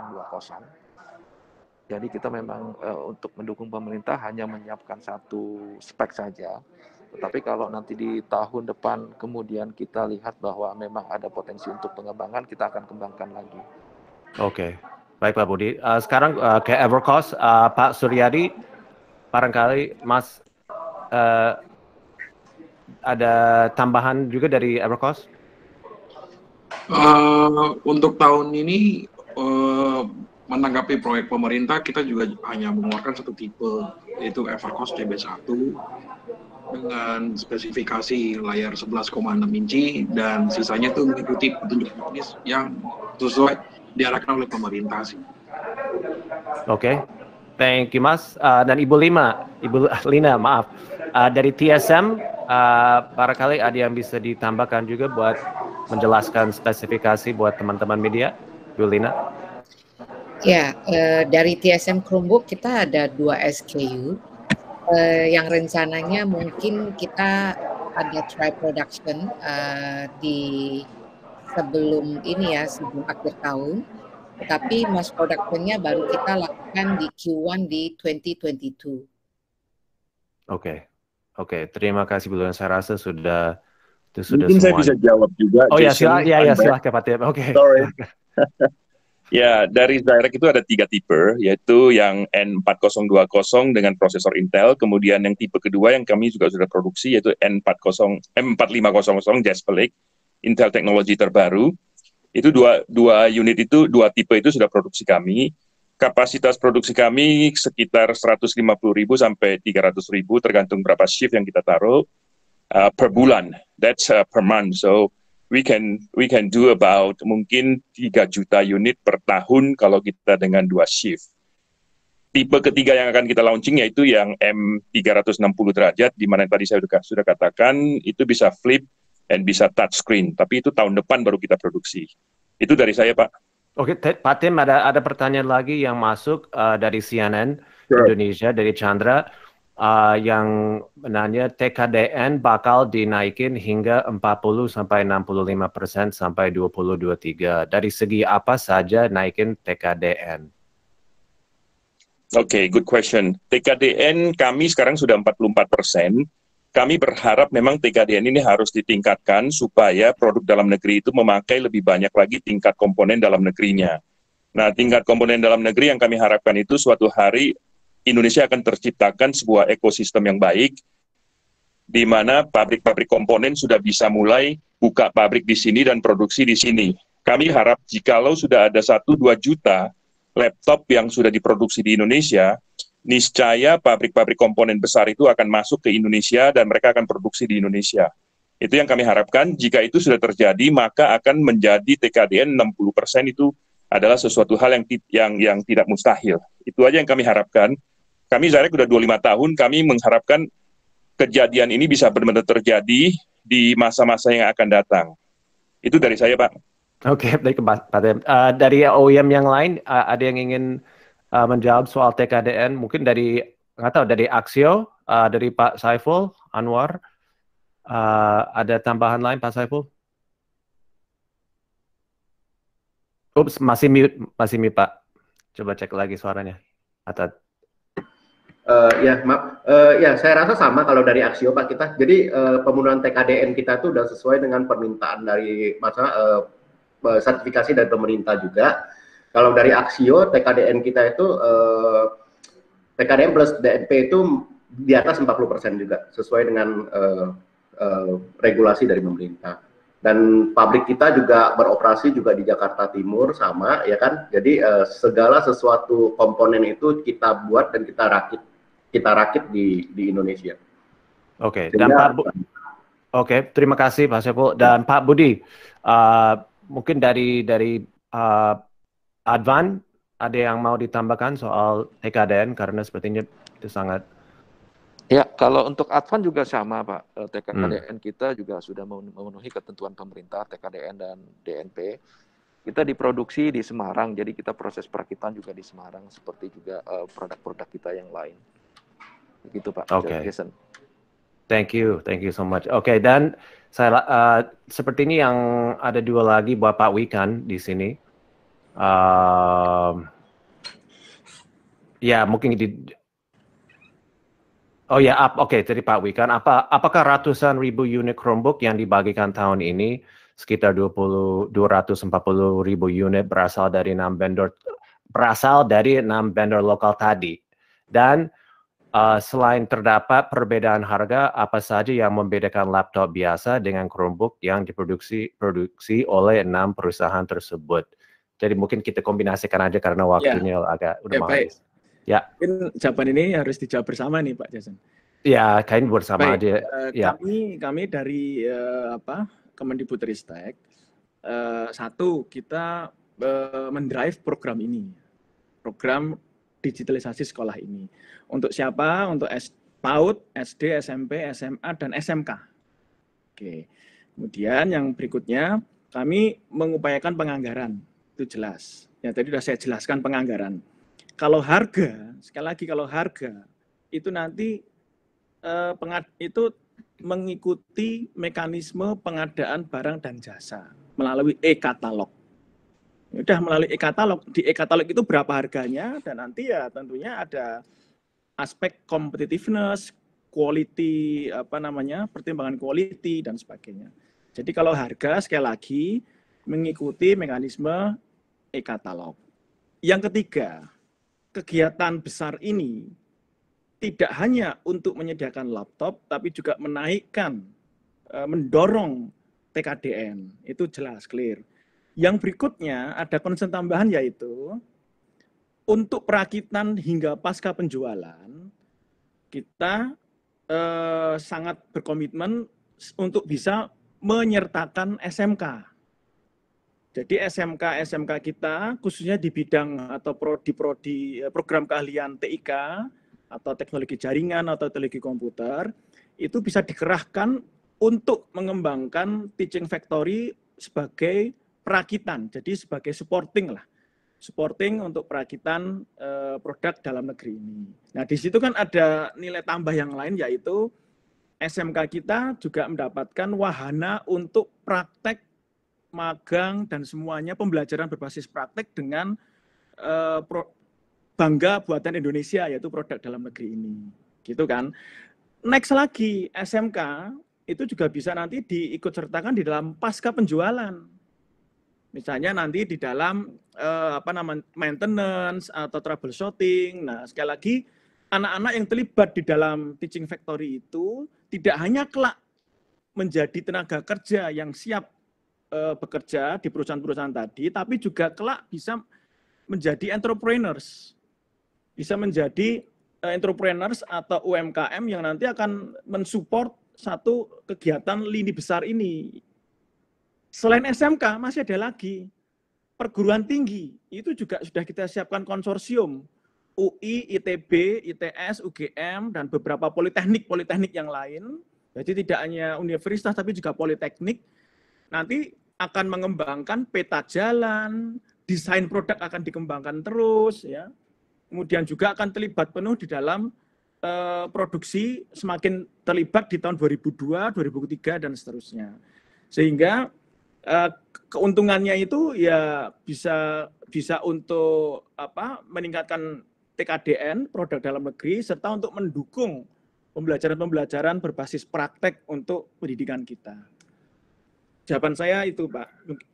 Jadi kita memang uh, untuk mendukung pemerintah hanya menyiapkan satu spek saja tetapi kalau nanti di tahun depan kemudian kita lihat bahwa memang ada potensi untuk pengembangan, kita akan kembangkan lagi. Oke, okay. baik Pak Budi. Uh, sekarang uh, ke Evercost, uh, Pak Suryadi, barangkali Mas uh, ada tambahan juga dari Evercost? Uh, untuk tahun ini uh, menanggapi proyek pemerintah kita juga hanya mengeluarkan satu tipe yaitu Evercost CB1 dengan spesifikasi layar 11,6 inci dan sisanya itu mengikuti petunjuk teknis yang sesuai diarahkan oleh pemerintah sih. Oke, okay. thank you Mas uh, dan Ibu Lima, Ibu Lina maaf uh, dari TSM uh, eh, kali ada yang bisa ditambahkan juga buat menjelaskan spesifikasi buat teman-teman media, Ibu Lina. Ya, eh, dari TSM Chromebook kita ada dua SKU eh, yang rencananya mungkin kita ada try production eh, di sebelum ini ya, sebelum akhir tahun. Tetapi mass productionnya baru kita lakukan di Q1 di 2022. Oke, okay. oke. Okay. Terima kasih Bu Saya rasa sudah itu sudah Mungkin semua. saya bisa jawab juga. Oh ya, sila, ya, ya, silakan Pak Oke. Okay. Sorry. Ya, dari direct itu ada tiga tipe, yaitu yang N4020 dengan prosesor Intel, kemudian yang tipe kedua yang kami juga sudah produksi, yaitu N40, M4500 Jasper Lake, Intel teknologi terbaru. Itu dua, dua unit itu, dua tipe itu sudah produksi kami. Kapasitas produksi kami sekitar 150.000 sampai 300.000 tergantung berapa shift yang kita taruh uh, per bulan. That's uh, per month. So we can we can do about mungkin 3 juta unit per tahun kalau kita dengan dua shift. Tipe ketiga yang akan kita launching yaitu yang M360 derajat di mana tadi saya sudah, katakan itu bisa flip and bisa touch screen, tapi itu tahun depan baru kita produksi. Itu dari saya, Pak. Oke, okay, Pak Tim ada ada pertanyaan lagi yang masuk uh, dari CNN sure. Indonesia dari Chandra uh, yang benarnya TKDN bakal dinaikin hingga 40 sampai 65 persen sampai 2023. Dari segi apa saja naikin TKDN? Oke, okay, good question. TKDN kami sekarang sudah 44 persen. Kami berharap memang TKDN ini harus ditingkatkan supaya produk dalam negeri itu memakai lebih banyak lagi tingkat komponen dalam negerinya. Nah, tingkat komponen dalam negeri yang kami harapkan itu suatu hari Indonesia akan terciptakan sebuah ekosistem yang baik di mana pabrik-pabrik komponen sudah bisa mulai buka pabrik di sini dan produksi di sini. Kami harap jikalau sudah ada 1-2 juta laptop yang sudah diproduksi di Indonesia, niscaya pabrik-pabrik komponen besar itu akan masuk ke Indonesia dan mereka akan produksi di Indonesia. Itu yang kami harapkan. Jika itu sudah terjadi, maka akan menjadi TKDN 60% itu adalah sesuatu hal yang yang yang tidak mustahil. Itu aja yang kami harapkan kami Zarek sudah 25 tahun, kami mengharapkan kejadian ini bisa benar-benar terjadi di masa-masa yang akan datang. Itu dari saya, Pak. Oke, okay, baik, Pak. Uh, dari OEM yang lain, uh, ada yang ingin uh, menjawab soal TKDN? Mungkin dari, nggak tahu, dari Axio, uh, dari Pak Saiful, Anwar. Uh, ada tambahan lain, Pak Saiful? Ups, masih mute, masih mute, Pak. Coba cek lagi suaranya. Atau Uh, ya maaf, uh, ya saya rasa sama kalau dari Aksio Pak kita. Jadi uh, pembunuhan TKDN kita itu sudah sesuai dengan permintaan dari masa uh, sertifikasi dari pemerintah juga. Kalau dari Aksio TKDN kita itu uh, TKDN plus DNP itu di atas 40% juga sesuai dengan uh, uh, regulasi dari pemerintah. Dan pabrik kita juga beroperasi juga di Jakarta Timur sama ya kan. Jadi uh, segala sesuatu komponen itu kita buat dan kita rakit kita rakit di di Indonesia. Oke, okay. dan Pak Bu Oke, okay. terima kasih Pak Sepo dan Pak Budi. Uh, mungkin dari dari uh, Advan ada yang mau ditambahkan soal TKDN karena sepertinya itu sangat Ya, kalau untuk Advan juga sama, Pak. Eh, TKDN hmm. kita juga sudah memenuhi ketentuan pemerintah TKDN dan DNP. Kita diproduksi di Semarang, jadi kita proses perakitan juga di Semarang seperti juga eh, produk-produk uh, produk -produk kita yang lain gitu Pak okay. Jason. Thank you, thank you so much. Oke, okay, dan saya uh, seperti ini yang ada dua lagi Bapak Wikan di sini. Uh, ya, mungkin di Oh ya, yeah, oke. Okay, jadi Pak Wikan, apa apakah ratusan ribu unit Chromebook yang dibagikan tahun ini sekitar dua ratus empat puluh ribu unit berasal dari enam vendor berasal dari enam vendor lokal tadi dan Uh, selain terdapat perbedaan harga, apa saja yang membedakan laptop biasa dengan Chromebook yang diproduksi produksi oleh enam perusahaan tersebut? Jadi mungkin kita kombinasikan aja karena ya. waktunya yeah. agak udah ya, baik. Ya. Mungkin jawaban ini harus dijawab bersama nih Pak Jason. Ya, kain bersama baik. aja. Uh, ya. Kami kami dari uh, apa Kemendikbudristek uh, satu kita uh, mendrive program ini program digitalisasi sekolah ini. Untuk siapa? Untuk S, PAUD, SD, SMP, SMA, dan SMK. Oke. Kemudian yang berikutnya, kami mengupayakan penganggaran. Itu jelas. Ya, tadi sudah saya jelaskan penganggaran. Kalau harga, sekali lagi kalau harga, itu nanti eh, pengad, itu mengikuti mekanisme pengadaan barang dan jasa melalui e-katalog udah melalui e-katalog. Di e-katalog itu berapa harganya dan nanti ya tentunya ada aspek competitiveness, quality apa namanya? pertimbangan quality dan sebagainya. Jadi kalau harga sekali lagi mengikuti mekanisme e-katalog. Yang ketiga, kegiatan besar ini tidak hanya untuk menyediakan laptop tapi juga menaikkan eh, mendorong TKDN. Itu jelas clear yang berikutnya ada concern tambahan yaitu untuk perakitan hingga pasca penjualan kita eh, sangat berkomitmen untuk bisa menyertakan SMK. Jadi SMK SMK kita khususnya di bidang atau prodi-prodi eh, program keahlian TIK atau teknologi jaringan atau teknologi komputer itu bisa dikerahkan untuk mengembangkan teaching factory sebagai perakitan, jadi sebagai supporting lah. Supporting untuk perakitan eh, produk dalam negeri ini. Nah, di situ kan ada nilai tambah yang lain yaitu SMK kita juga mendapatkan wahana untuk praktek magang dan semuanya pembelajaran berbasis praktek dengan eh, pro, bangga buatan Indonesia yaitu produk dalam negeri ini. Gitu kan. Next lagi SMK itu juga bisa nanti diikut sertakan di dalam pasca penjualan Misalnya nanti di dalam eh, apa namanya maintenance atau troubleshooting. Nah, sekali lagi anak-anak yang terlibat di dalam teaching factory itu tidak hanya kelak menjadi tenaga kerja yang siap eh, bekerja di perusahaan-perusahaan tadi, tapi juga kelak bisa menjadi entrepreneurs. Bisa menjadi eh, entrepreneurs atau UMKM yang nanti akan mensupport satu kegiatan lini besar ini Selain SMK, masih ada lagi. Perguruan tinggi, itu juga sudah kita siapkan konsorsium. UI, ITB, ITS, UGM, dan beberapa politeknik-politeknik yang lain. Jadi tidak hanya universitas, tapi juga politeknik. Nanti akan mengembangkan peta jalan, desain produk akan dikembangkan terus, ya. Kemudian juga akan terlibat penuh di dalam eh, produksi, semakin terlibat di tahun 2002, 2003, dan seterusnya. Sehingga Eh, keuntungannya itu ya bisa bisa untuk apa meningkatkan TKDN produk dalam negeri serta untuk mendukung pembelajaran-pembelajaran berbasis praktek untuk pendidikan kita. Jawaban saya itu Pak,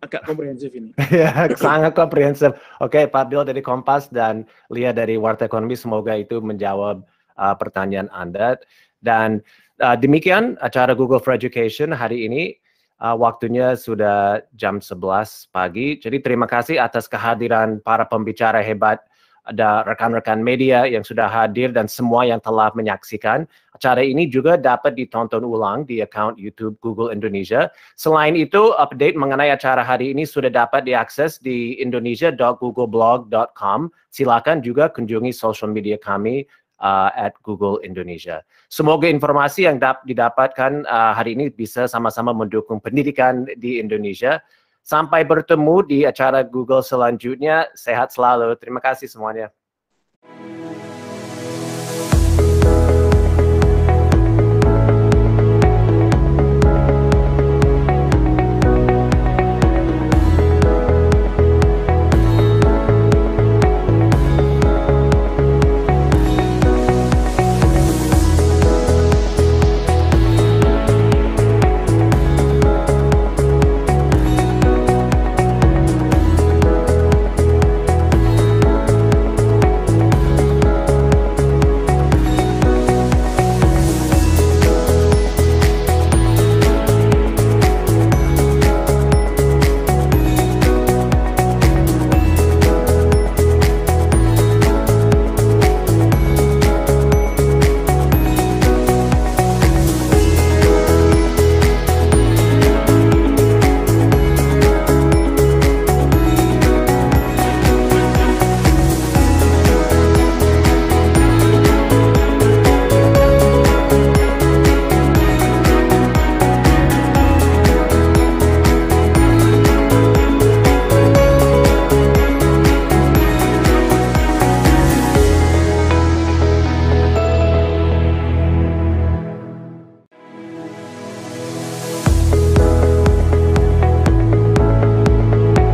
agak komprehensif ini. Ya sangat komprehensif. Oke, Pak Bill dari Kompas dan Lia dari Warta Ekonomi, semoga itu menjawab uh, pertanyaan Anda. Dan uh, demikian acara Google for Education hari ini. Uh, waktunya sudah jam 11 pagi. Jadi terima kasih atas kehadiran para pembicara hebat ada rekan-rekan media yang sudah hadir dan semua yang telah menyaksikan. Acara ini juga dapat ditonton ulang di account YouTube Google Indonesia. Selain itu, update mengenai acara hari ini sudah dapat diakses di indonesia.googleblog.com. Silakan juga kunjungi social media kami uh, at Google Indonesia. Semoga informasi yang dap didapatkan uh, hari ini bisa sama-sama mendukung pendidikan di Indonesia. Sampai bertemu di acara Google selanjutnya. Sehat selalu. Terima kasih semuanya.